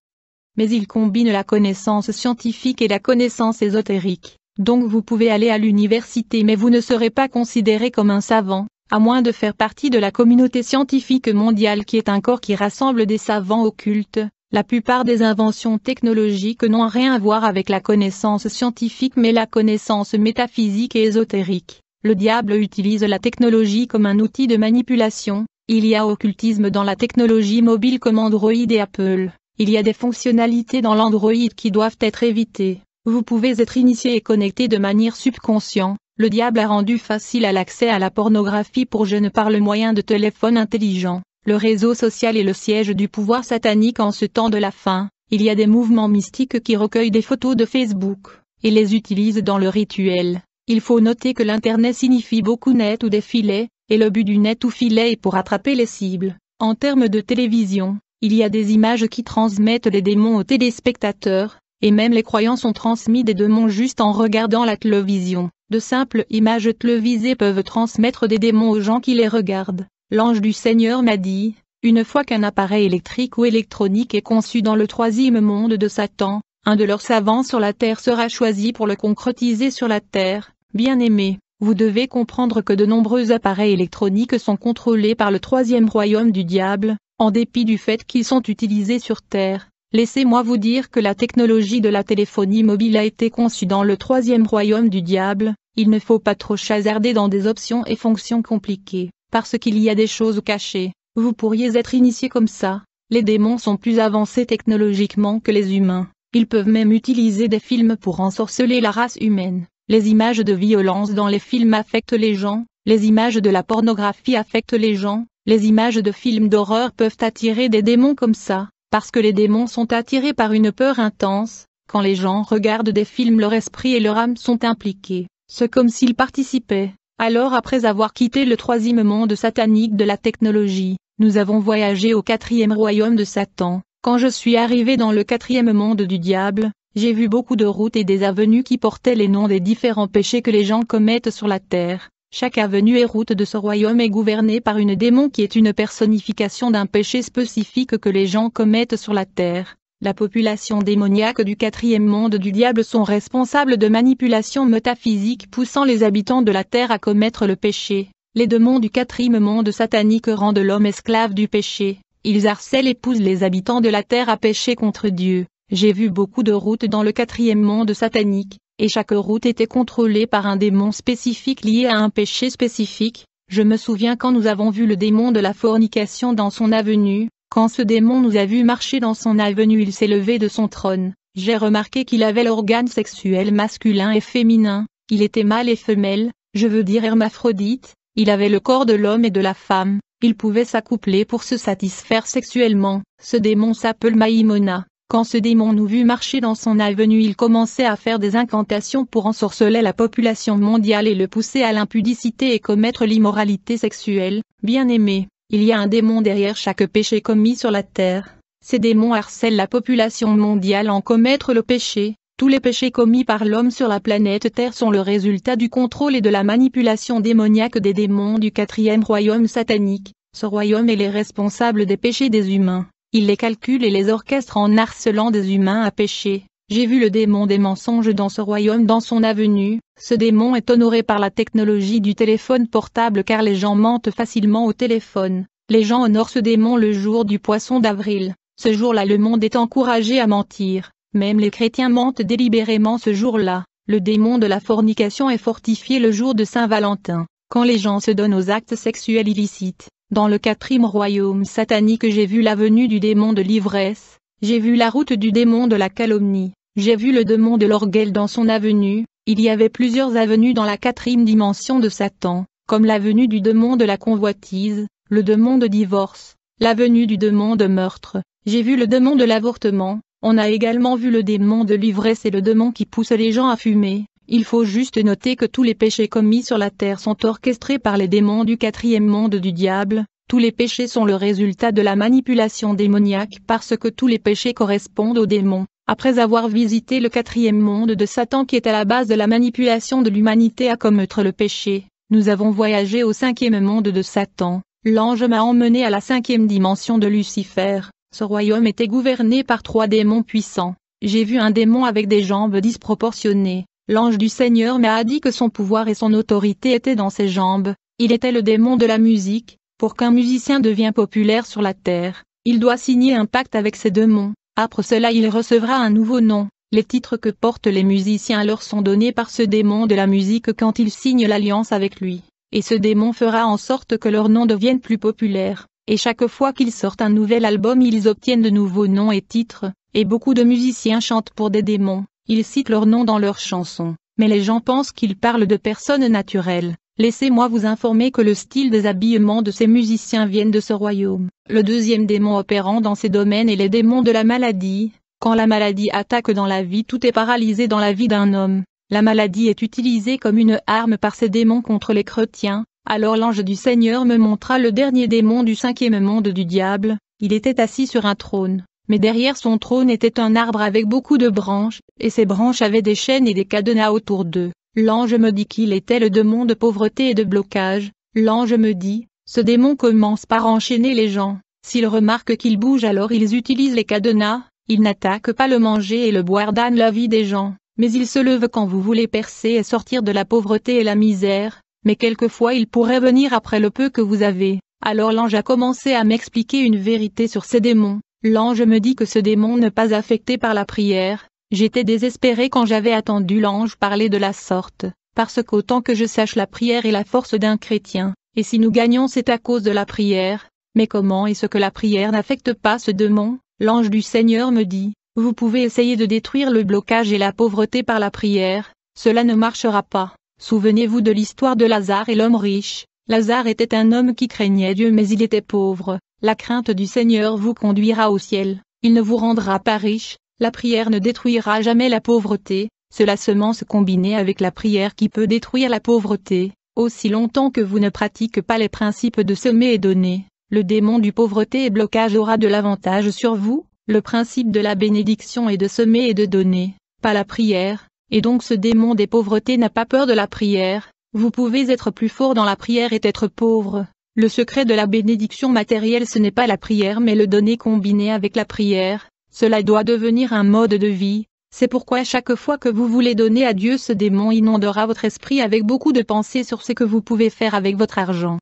[SPEAKER 1] mais ils combinent la connaissance scientifique et la connaissance ésotérique. Donc vous pouvez aller à l'université mais vous ne serez pas considéré comme un savant, à moins de faire partie de la communauté scientifique mondiale qui est un corps qui rassemble des savants occultes, la plupart des inventions technologiques n'ont rien à voir avec la connaissance scientifique mais la connaissance métaphysique et ésotérique. Le diable utilise la technologie comme un outil de manipulation, il y a occultisme dans la technologie mobile comme Android et Apple, il y a des fonctionnalités dans l'Android qui doivent être évitées, vous pouvez être initié et connecté de manière subconsciente, le diable a rendu facile à l'accès à la pornographie pour jeunes par le moyen de téléphones intelligents. Le réseau social est le siège du pouvoir satanique en ce temps de la fin. Il y a des mouvements mystiques qui recueillent des photos de Facebook et les utilisent dans le rituel. Il faut noter que l'Internet signifie beaucoup net ou défilet, et le but du net ou filet est pour attraper les cibles. En termes de télévision, il y a des images qui transmettent les démons aux téléspectateurs, et même les croyants sont transmis des démons juste en regardant la télévision. De simples images télévisées peuvent transmettre des démons aux gens qui les regardent. L'ange du Seigneur m'a dit, une fois qu'un appareil électrique ou électronique est conçu dans le troisième monde de Satan, un de leurs savants sur la terre sera choisi pour le concrétiser sur la terre. bien aimé, vous devez comprendre que de nombreux appareils électroniques sont contrôlés par le troisième royaume du diable, en dépit du fait qu'ils sont utilisés sur terre. Laissez-moi vous dire que la technologie de la téléphonie mobile a été conçue dans le troisième royaume du diable, il ne faut pas trop chazarder dans des options et fonctions compliquées, parce qu'il y a des choses cachées, vous pourriez être initié comme ça, les démons sont plus avancés technologiquement que les humains, ils peuvent même utiliser des films pour ensorceler la race humaine, les images de violence dans les films affectent les gens, les images de la pornographie affectent les gens, les images de films d'horreur peuvent attirer des démons comme ça, parce que les démons sont attirés par une peur intense, quand les gens regardent des films leur esprit et leur âme sont impliqués, ce comme s'ils participaient. Alors après avoir quitté le troisième monde satanique de la technologie, nous avons voyagé au quatrième royaume de Satan. Quand je suis arrivé dans le quatrième monde du diable, j'ai vu beaucoup de routes et des avenues qui portaient les noms des différents péchés que les gens commettent sur la terre, chaque avenue et route de ce royaume est gouvernée par une démon qui est une personnification d'un péché spécifique que les gens commettent sur la terre. La population démoniaque du quatrième monde du diable sont responsables de manipulations métaphysiques poussant les habitants de la terre à commettre le péché. Les démons du quatrième monde satanique rendent l'homme esclave du péché. Ils harcèlent et poussent les habitants de la terre à pécher contre Dieu. J'ai vu beaucoup de routes dans le quatrième monde satanique, et chaque route était contrôlée par un démon spécifique lié à un péché spécifique. Je me souviens quand nous avons vu le démon de la fornication dans son avenue, quand ce démon nous a vu marcher dans son avenue il s'est levé de son trône, j'ai remarqué qu'il avait l'organe sexuel masculin et féminin, il était mâle et femelle, je veux dire hermaphrodite, il avait le corps de l'homme et de la femme, il pouvait s'accoupler pour se satisfaire sexuellement, ce démon s'appelle Maïmona, quand ce démon nous vu marcher dans son avenue il commençait à faire des incantations pour ensorceler la population mondiale et le pousser à l'impudicité et commettre l'immoralité sexuelle. Bien aimé, il y a un démon derrière chaque péché commis sur la terre. Ces démons harcèlent la population mondiale en commettre le péché. Tous les péchés commis par l'homme sur la planète Terre sont le résultat du contrôle et de la manipulation démoniaque des démons du quatrième royaume satanique. Ce royaume est les responsables des péchés des humains. Il les calcule et les orchestre en harcelant des humains à pécher. J'ai vu le démon des mensonges dans ce royaume dans son avenue, ce démon est honoré par la technologie du téléphone portable car les gens mentent facilement au téléphone. Les gens honorent ce démon le jour du poisson d'avril. Ce jour-là le monde est encouragé à mentir. Même les chrétiens mentent délibérément ce jour-là. Le démon de la fornication est fortifié le jour de Saint-Valentin, quand les gens se donnent aux actes sexuels illicites. Dans le quatrième royaume satanique j'ai vu l'avenue du démon de l'ivresse, j'ai vu la route du démon de la calomnie, j'ai vu le démon de l'orgueil dans son avenue, il y avait plusieurs avenues dans la quatrième dimension de Satan, comme l'avenue du démon de la convoitise, le démon de divorce, l'avenue du démon de meurtre, j'ai vu le démon de l'avortement, on a également vu le démon de l'ivresse et le démon qui pousse les gens à fumer, il faut juste noter que tous les péchés commis sur la terre sont orchestrés par les démons du quatrième monde du diable, tous les péchés sont le résultat de la manipulation démoniaque parce que tous les péchés correspondent aux démons. Après avoir visité le quatrième monde de Satan qui est à la base de la manipulation de l'humanité à commettre le péché, nous avons voyagé au cinquième monde de Satan. L'ange m'a emmené à la cinquième dimension de Lucifer. Ce royaume était gouverné par trois démons puissants. J'ai vu un démon avec des jambes disproportionnées, L'ange du Seigneur m'a dit que son pouvoir et son autorité étaient dans ses jambes, il était le démon de la musique, pour qu'un musicien devienne populaire sur la terre, il doit signer un pacte avec ses démons, après cela il recevra un nouveau nom, les titres que portent les musiciens leur sont donnés par ce démon de la musique quand ils signent l'alliance avec lui, et ce démon fera en sorte que leur noms devienne plus populaire. et chaque fois qu'ils sortent un nouvel album ils obtiennent de nouveaux noms et titres, et beaucoup de musiciens chantent pour des démons. Ils citent leur nom dans leurs chansons, mais les gens pensent qu'ils parlent de personnes naturelles. Laissez-moi vous informer que le style des habillements de ces musiciens viennent de ce royaume. Le deuxième démon opérant dans ces domaines est les démons de la maladie. Quand la maladie attaque dans la vie, tout est paralysé dans la vie d'un homme. La maladie est utilisée comme une arme par ces démons contre les chrétiens. Alors l'ange du Seigneur me montra le dernier démon du cinquième monde du diable. Il était assis sur un trône mais derrière son trône était un arbre avec beaucoup de branches, et ces branches avaient des chaînes et des cadenas autour d'eux. L'ange me dit qu'il était le démon de pauvreté et de blocage. L'ange me dit, ce démon commence par enchaîner les gens. S'ils remarquent qu'ils bougent alors ils utilisent les cadenas, ils n'attaquent pas le manger et le boire d'âne la vie des gens. Mais ils se lèvent quand vous voulez percer et sortir de la pauvreté et la misère, mais quelquefois ils pourraient venir après le peu que vous avez. Alors l'ange a commencé à m'expliquer une vérité sur ces démons. L'ange me dit que ce démon n'est pas affecté par la prière, j'étais désespéré quand j'avais attendu l'ange parler de la sorte, parce qu'autant que je sache la prière est la force d'un chrétien, et si nous gagnons c'est à cause de la prière, mais comment est-ce que la prière n'affecte pas ce démon L'ange du Seigneur me dit, vous pouvez essayer de détruire le blocage et la pauvreté par la prière, cela ne marchera pas. Souvenez-vous de l'histoire de Lazare et l'homme riche. Lazare était un homme qui craignait Dieu mais il était pauvre, la crainte du Seigneur vous conduira au ciel, il ne vous rendra pas riche, la prière ne détruira jamais la pauvreté, cela semence combinée avec la prière qui peut détruire la pauvreté, aussi longtemps que vous ne pratiquez pas les principes de semer et donner. Le démon du pauvreté et blocage aura de l'avantage sur vous, le principe de la bénédiction est de semer et de donner, pas la prière, et donc ce démon des pauvretés n'a pas peur de la prière, vous pouvez être plus fort dans la prière et être pauvre, le secret de la bénédiction matérielle ce n'est pas la prière mais le donner combiné avec la prière, cela doit devenir un mode de vie, c'est pourquoi chaque fois que vous voulez donner à Dieu ce démon inondera votre esprit avec beaucoup de pensées sur ce que vous pouvez faire avec votre argent.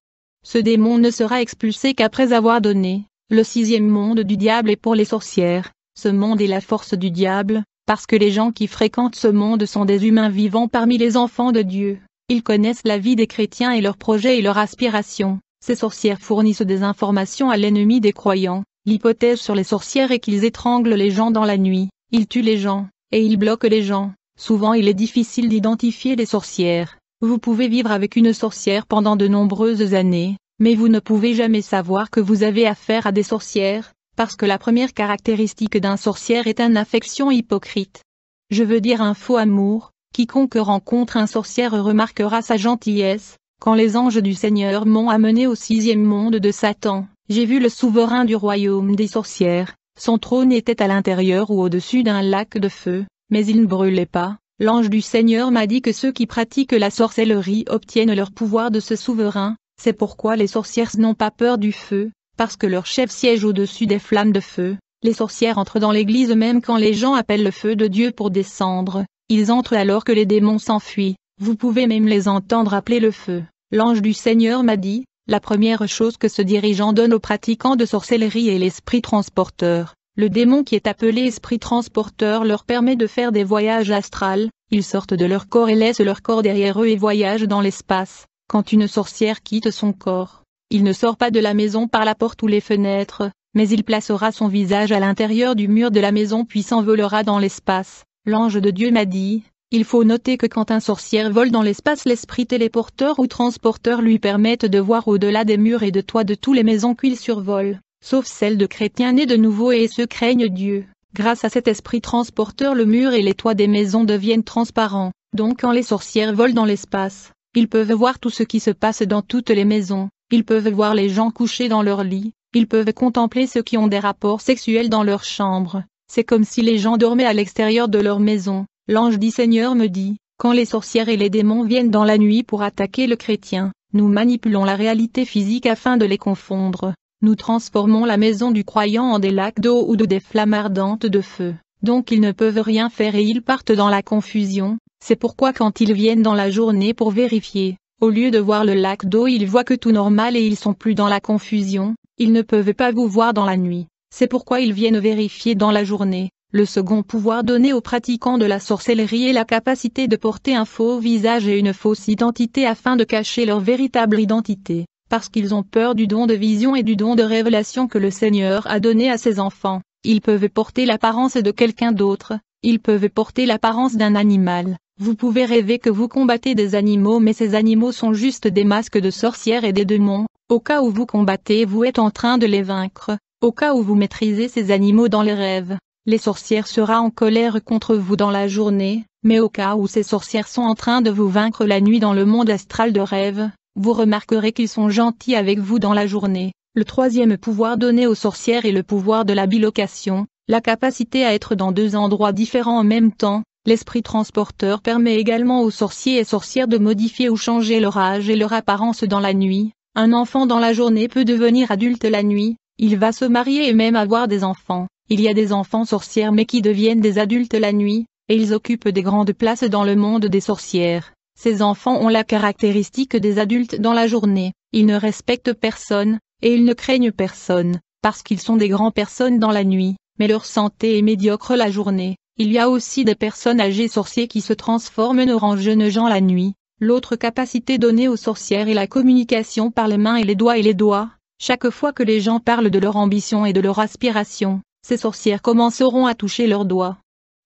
[SPEAKER 1] Ce démon ne sera expulsé qu'après avoir donné. Le sixième monde du diable est pour les sorcières, ce monde est la force du diable, parce que les gens qui fréquentent ce monde sont des humains vivants parmi les enfants de Dieu, ils connaissent la vie des chrétiens et leurs projets et leurs aspirations. Ces sorcières fournissent des informations à l'ennemi des croyants. L'hypothèse sur les sorcières est qu'ils étranglent les gens dans la nuit, ils tuent les gens, et ils bloquent les gens. Souvent il est difficile d'identifier les sorcières. Vous pouvez vivre avec une sorcière pendant de nombreuses années, mais vous ne pouvez jamais savoir que vous avez affaire à des sorcières, parce que la première caractéristique d'un sorcière est un affection hypocrite. Je veux dire un faux amour, quiconque rencontre un sorcière remarquera sa gentillesse, quand les anges du Seigneur m'ont amené au sixième monde de Satan, j'ai vu le souverain du royaume des sorcières, son trône était à l'intérieur ou au-dessus d'un lac de feu, mais il ne brûlait pas. L'ange du Seigneur m'a dit que ceux qui pratiquent la sorcellerie obtiennent leur pouvoir de ce souverain, c'est pourquoi les sorcières n'ont pas peur du feu, parce que leur chef siège au-dessus des flammes de feu. Les sorcières entrent dans l'église même quand les gens appellent le feu de Dieu pour descendre, ils entrent alors que les démons s'enfuient. Vous pouvez même les entendre appeler le feu. L'ange du Seigneur m'a dit, la première chose que ce dirigeant donne aux pratiquants de sorcellerie est l'esprit transporteur. Le démon qui est appelé esprit transporteur leur permet de faire des voyages astrals, ils sortent de leur corps et laissent leur corps derrière eux et voyagent dans l'espace. Quand une sorcière quitte son corps, il ne sort pas de la maison par la porte ou les fenêtres, mais il placera son visage à l'intérieur du mur de la maison puis s'envolera dans l'espace. L'ange de Dieu m'a dit, il faut noter que quand un sorcière vole dans l'espace, l'esprit téléporteur ou transporteur lui permettent de voir au-delà des murs et de toits de toutes les maisons qu'il survole, sauf celles de chrétiens nés de nouveau et ceux craignent Dieu. Grâce à cet esprit transporteur, le mur et les toits des maisons deviennent transparents. Donc quand les sorcières volent dans l'espace, ils peuvent voir tout ce qui se passe dans toutes les maisons, ils peuvent voir les gens couchés dans leur lit, ils peuvent contempler ceux qui ont des rapports sexuels dans leur chambre. C'est comme si les gens dormaient à l'extérieur de leur maison. L'ange dit « Seigneur me dit, quand les sorcières et les démons viennent dans la nuit pour attaquer le chrétien, nous manipulons la réalité physique afin de les confondre. Nous transformons la maison du croyant en des lacs d'eau ou de des flammes ardentes de feu. Donc ils ne peuvent rien faire et ils partent dans la confusion. C'est pourquoi quand ils viennent dans la journée pour vérifier, au lieu de voir le lac d'eau ils voient que tout normal et ils sont plus dans la confusion. Ils ne peuvent pas vous voir dans la nuit. C'est pourquoi ils viennent vérifier dans la journée. Le second pouvoir donné aux pratiquants de la sorcellerie est la capacité de porter un faux visage et une fausse identité afin de cacher leur véritable identité, parce qu'ils ont peur du don de vision et du don de révélation que le Seigneur a donné à ses enfants. Ils peuvent porter l'apparence de quelqu'un d'autre, ils peuvent porter l'apparence d'un animal. Vous pouvez rêver que vous combattez des animaux mais ces animaux sont juste des masques de sorcières et des démons, au cas où vous combattez vous êtes en train de les vaincre, au cas où vous maîtrisez ces animaux dans les rêves, les sorcières sera en colère contre vous dans la journée, mais au cas où ces sorcières sont en train de vous vaincre la nuit dans le monde astral de rêve, vous remarquerez qu'ils sont gentils avec vous dans la journée. Le troisième pouvoir donné aux sorcières est le pouvoir de la bilocation, la capacité à être dans deux endroits différents en même temps. L'esprit transporteur permet également aux sorciers et sorcières de modifier ou changer leur âge et leur apparence dans la nuit. Un enfant dans la journée peut devenir adulte la nuit, il va se marier et même avoir des enfants. Il y a des enfants sorcières mais qui deviennent des adultes la nuit, et ils occupent des grandes places dans le monde des sorcières. Ces enfants ont la caractéristique des adultes dans la journée, ils ne respectent personne, et ils ne craignent personne, parce qu'ils sont des grands personnes dans la nuit, mais leur santé est médiocre la journée. Il y a aussi des personnes âgées sorciers qui se transforment en jeunes gens la nuit. L'autre capacité donnée aux sorcières est la communication par les mains et les doigts et les doigts, chaque fois que les gens parlent de leur ambition et de leur aspiration, ces sorcières commenceront à toucher leurs doigts.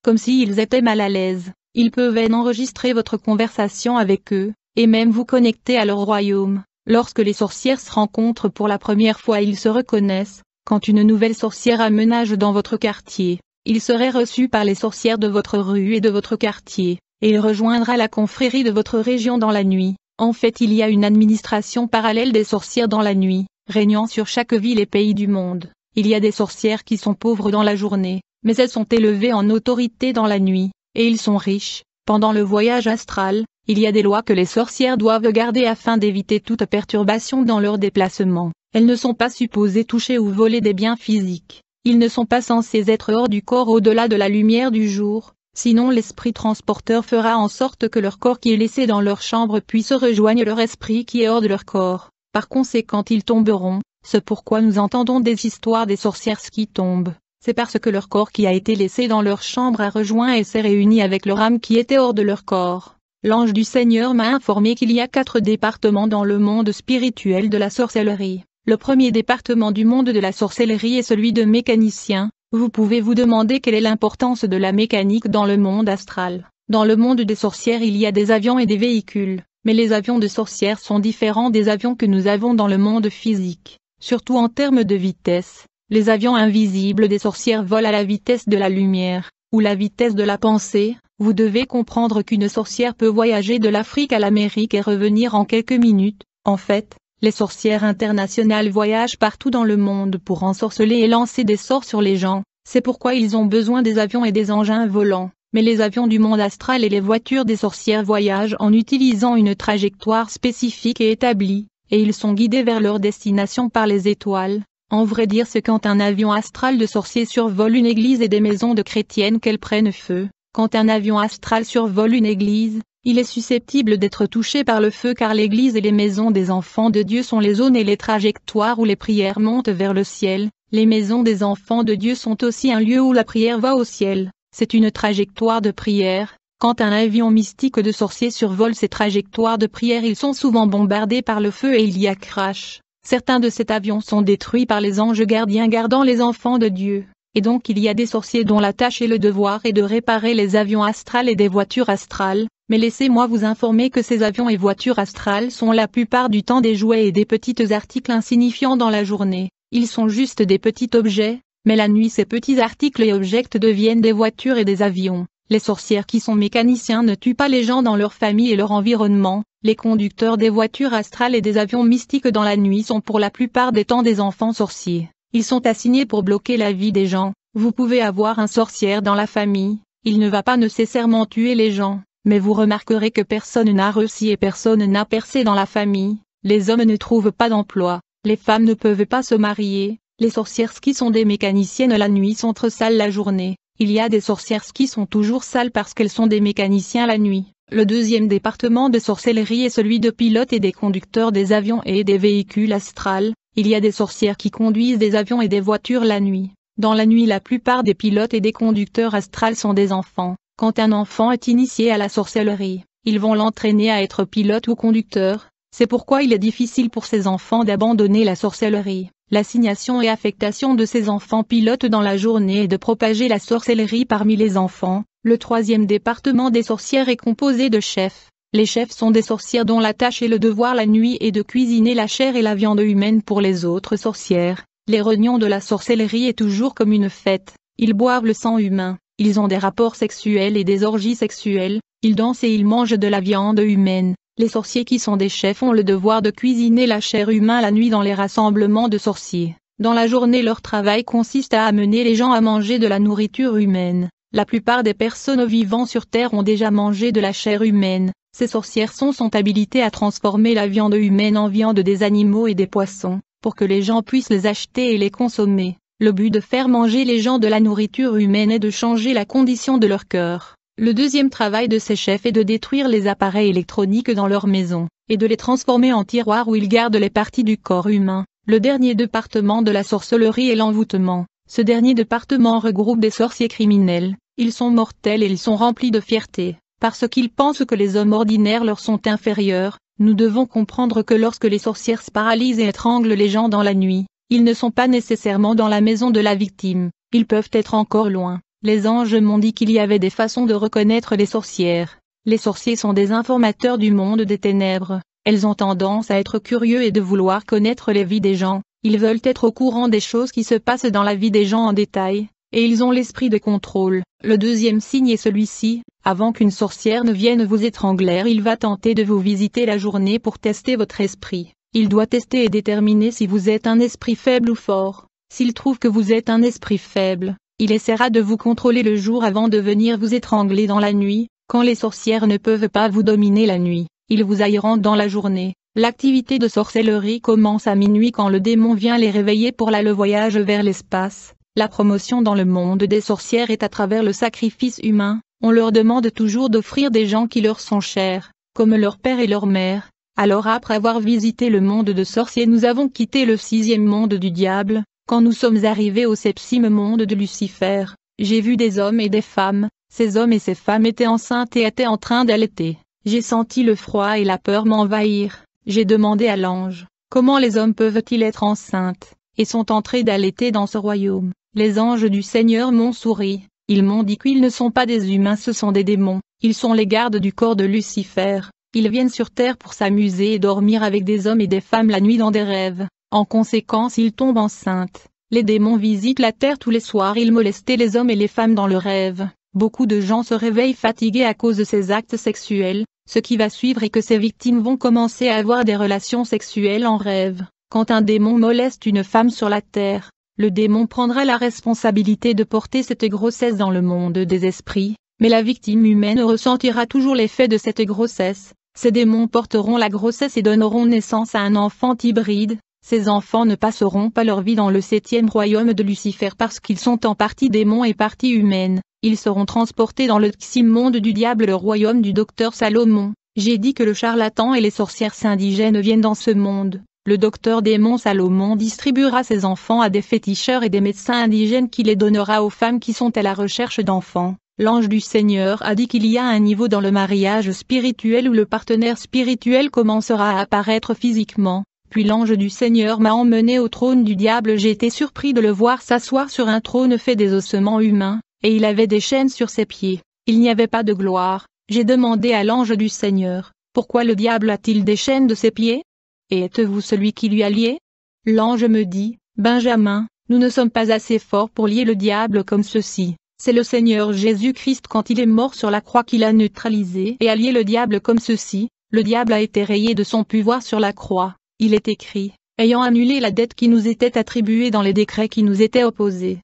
[SPEAKER 1] Comme s'ils étaient mal à l'aise, ils peuvent enregistrer votre conversation avec eux, et même vous connecter à leur royaume. Lorsque les sorcières se rencontrent pour la première fois, ils se reconnaissent. Quand une nouvelle sorcière aménage dans votre quartier, il serait reçu par les sorcières de votre rue et de votre quartier, et il rejoindra la confrérie de votre région dans la nuit. En fait, il y a une administration parallèle des sorcières dans la nuit, régnant sur chaque ville et pays du monde. Il y a des sorcières qui sont pauvres dans la journée, mais elles sont élevées en autorité dans la nuit, et ils sont riches. Pendant le voyage astral, il y a des lois que les sorcières doivent garder afin d'éviter toute perturbation dans leur déplacement. Elles ne sont pas supposées toucher ou voler des biens physiques. Ils ne sont pas censés être hors du corps au-delà de la lumière du jour, sinon l'esprit transporteur fera en sorte que leur corps qui est laissé dans leur chambre puisse rejoindre leur esprit qui est hors de leur corps. Par conséquent ils tomberont, ce pourquoi nous entendons des histoires des sorcières qui tombent. C'est parce que leur corps qui a été laissé dans leur chambre a rejoint et s'est réuni avec leur âme qui était hors de leur corps. L'ange du Seigneur m'a informé qu'il y a quatre départements dans le monde spirituel de la sorcellerie. Le premier département du monde de la sorcellerie est celui de mécanicien. Vous pouvez vous demander quelle est l'importance de la mécanique dans le monde astral. Dans le monde des sorcières il y a des avions et des véhicules, mais les avions de sorcières sont différents des avions que nous avons dans le monde physique. Surtout en termes de vitesse, les avions invisibles des sorcières volent à la vitesse de la lumière, ou la vitesse de la pensée, vous devez comprendre qu'une sorcière peut voyager de l'Afrique à l'Amérique et revenir en quelques minutes, en fait, les sorcières internationales voyagent partout dans le monde pour ensorceler et lancer des sorts sur les gens, c'est pourquoi ils ont besoin des avions et des engins volants, mais les avions du monde astral et les voitures des sorcières voyagent en utilisant une trajectoire spécifique et établie, et ils sont guidés vers leur destination par les étoiles. En vrai dire c'est quand un avion astral de sorcier survole une église et des maisons de chrétiennes qu'elles prennent feu. Quand un avion astral survole une église, il est susceptible d'être touché par le feu car l'église et les maisons des enfants de Dieu sont les zones et les trajectoires où les prières montent vers le ciel. Les maisons des enfants de Dieu sont aussi un lieu où la prière va au ciel. C'est une trajectoire de prière, quand un avion mystique de sorciers survole ces trajectoires de prière ils sont souvent bombardés par le feu et il y a crash. Certains de cet avion sont détruits par les anges gardiens gardant les enfants de Dieu, et donc il y a des sorciers dont la tâche et le devoir est de réparer les avions astrales et des voitures astrales, mais laissez-moi vous informer que ces avions et voitures astrales sont la plupart du temps des jouets et des petits articles insignifiants dans la journée, ils sont juste des petits objets, mais la nuit ces petits articles et objets deviennent des voitures et des avions. Les sorcières qui sont mécaniciens ne tuent pas les gens dans leur famille et leur environnement, les conducteurs des voitures astrales et des avions mystiques dans la nuit sont pour la plupart des temps des enfants sorciers. Ils sont assignés pour bloquer la vie des gens, vous pouvez avoir un sorcière dans la famille, il ne va pas nécessairement tuer les gens, mais vous remarquerez que personne n'a réussi et personne n'a percé dans la famille, les hommes ne trouvent pas d'emploi, les femmes ne peuvent pas se marier, les sorcières qui sont des mécaniciennes la nuit sont très sales la journée, il y a des sorcières qui sont toujours sales parce qu'elles sont des mécaniciens la nuit. Le deuxième département de sorcellerie est celui de pilotes et des conducteurs des avions et des véhicules astrals. Il y a des sorcières qui conduisent des avions et des voitures la nuit. Dans la nuit la plupart des pilotes et des conducteurs astrals sont des enfants. Quand un enfant est initié à la sorcellerie, ils vont l'entraîner à être pilote ou conducteur. C'est pourquoi il est difficile pour ces enfants d'abandonner la sorcellerie l'assignation et affectation de ces enfants pilotes dans la journée et de propager la sorcellerie parmi les enfants. Le troisième département des sorcières est composé de chefs. Les chefs sont des sorcières dont la tâche et le devoir la nuit est de cuisiner la chair et la viande humaine pour les autres sorcières. Les réunions de la sorcellerie est toujours comme une fête. Ils boivent le sang humain, ils ont des rapports sexuels et des orgies sexuelles, ils dansent et ils mangent de la viande humaine les sorciers qui sont des chefs ont le devoir de cuisiner la chair humaine la nuit dans les rassemblements de sorciers. Dans la journée leur travail consiste à amener les gens à manger de la nourriture humaine. La plupart des personnes vivant sur Terre ont déjà mangé de la chair humaine. Ces sorcières sont, sont habilitées à transformer la viande humaine en viande des animaux et des poissons, pour que les gens puissent les acheter et les consommer. Le but de faire manger les gens de la nourriture humaine est de changer la condition de leur cœur. Le deuxième travail de ces chefs est de détruire les appareils électroniques dans leur maison, et de les transformer en tiroirs où ils gardent les parties du corps humain. Le dernier département de la sorcellerie est l'envoûtement. Ce dernier département regroupe des sorciers criminels. Ils sont mortels et ils sont remplis de fierté. Parce qu'ils pensent que les hommes ordinaires leur sont inférieurs, nous devons comprendre que lorsque les sorcières se paralysent et étranglent les gens dans la nuit, ils ne sont pas nécessairement dans la maison de la victime, ils peuvent être encore loin. Les anges m'ont dit qu'il y avait des façons de reconnaître les sorcières. Les sorciers sont des informateurs du monde des ténèbres. Elles ont tendance à être curieux et de vouloir connaître les vies des gens. Ils veulent être au courant des choses qui se passent dans la vie des gens en détail, et ils ont l'esprit de contrôle. Le deuxième signe est celui-ci, avant qu'une sorcière ne vienne vous étrangler il va tenter de vous visiter la journée pour tester votre esprit. Il doit tester et déterminer si vous êtes un esprit faible ou fort. S'il trouve que vous êtes un esprit faible, il essaiera de vous contrôler le jour avant de venir vous étrangler dans la nuit, quand les sorcières ne peuvent pas vous dominer la nuit, ils vous haïront dans la journée. L'activité de sorcellerie commence à minuit quand le démon vient les réveiller pour la le voyage vers l'espace. La promotion dans le monde des sorcières est à travers le sacrifice humain, on leur demande toujours d'offrir des gens qui leur sont chers, comme leur père et leur mère. Alors après avoir visité le monde de sorciers nous avons quitté le sixième monde du diable, quand nous sommes arrivés au septième monde de Lucifer, j'ai vu des hommes et des femmes, ces hommes et ces femmes étaient enceintes et étaient en train d'allaiter. J'ai senti le froid et la peur m'envahir. J'ai demandé à l'ange, comment les hommes peuvent-ils être enceintes, et sont entrés d'allaiter dans ce royaume. Les anges du Seigneur m'ont souri, ils m'ont dit qu'ils ne sont pas des humains ce sont des démons, ils sont les gardes du corps de Lucifer, ils viennent sur terre pour s'amuser et dormir avec des hommes et des femmes la nuit dans des rêves, en conséquence ils tombe enceinte. Les démons visitent la terre tous les soirs ils molestaient les hommes et les femmes dans le rêve. Beaucoup de gens se réveillent fatigués à cause de ces actes sexuels, ce qui va suivre est que ces victimes vont commencer à avoir des relations sexuelles en rêve. Quand un démon moleste une femme sur la terre, le démon prendra la responsabilité de porter cette grossesse dans le monde des esprits, mais la victime humaine ressentira toujours l'effet de cette grossesse. Ces démons porteront la grossesse et donneront naissance à un enfant hybride, ces enfants ne passeront pas leur vie dans le septième royaume de Lucifer parce qu'ils sont en partie démons et partie humaines, ils seront transportés dans le monde du diable le royaume du docteur Salomon. J'ai dit que le charlatan et les sorcières indigènes viennent dans ce monde. Le docteur démon Salomon distribuera ses enfants à des féticheurs et des médecins indigènes qui les donnera aux femmes qui sont à la recherche d'enfants. L'ange du Seigneur a dit qu'il y a un niveau dans le mariage spirituel où le partenaire spirituel commencera à apparaître physiquement, puis l'ange du Seigneur m'a emmené au trône du diable. J'étais surpris de le voir s'asseoir sur un trône fait des ossements humains, et il avait des chaînes sur ses pieds. Il n'y avait pas de gloire. J'ai demandé à l'ange du Seigneur, pourquoi le diable a-t-il des chaînes de ses pieds Et êtes-vous celui qui lui a lié L'ange me dit, Benjamin, nous ne sommes pas assez forts pour lier le diable comme ceci. C'est le Seigneur Jésus-Christ quand il est mort sur la croix qu'il a neutralisé et a lié le diable comme ceci, le diable a été rayé de son pouvoir sur la croix, il est écrit, ayant annulé la dette qui nous était attribuée dans les décrets qui nous étaient opposés.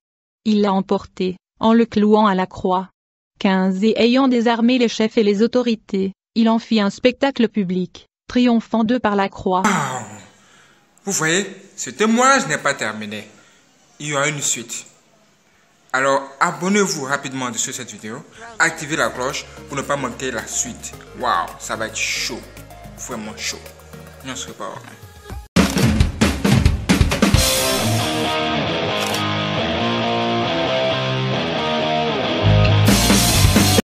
[SPEAKER 1] Il l'a emporté, en le clouant à la croix. 15 Et ayant désarmé les chefs et les autorités, il en fit un spectacle public, triomphant d'eux par la croix. Ah,
[SPEAKER 2] vous voyez, ce témoignage n'est pas terminé. Il y a une suite. Alors abonnez-vous rapidement sur cette vidéo, activez la cloche pour ne pas manquer la suite. Waouh, ça va être chaud, vraiment chaud. Non, serait pas Thank you.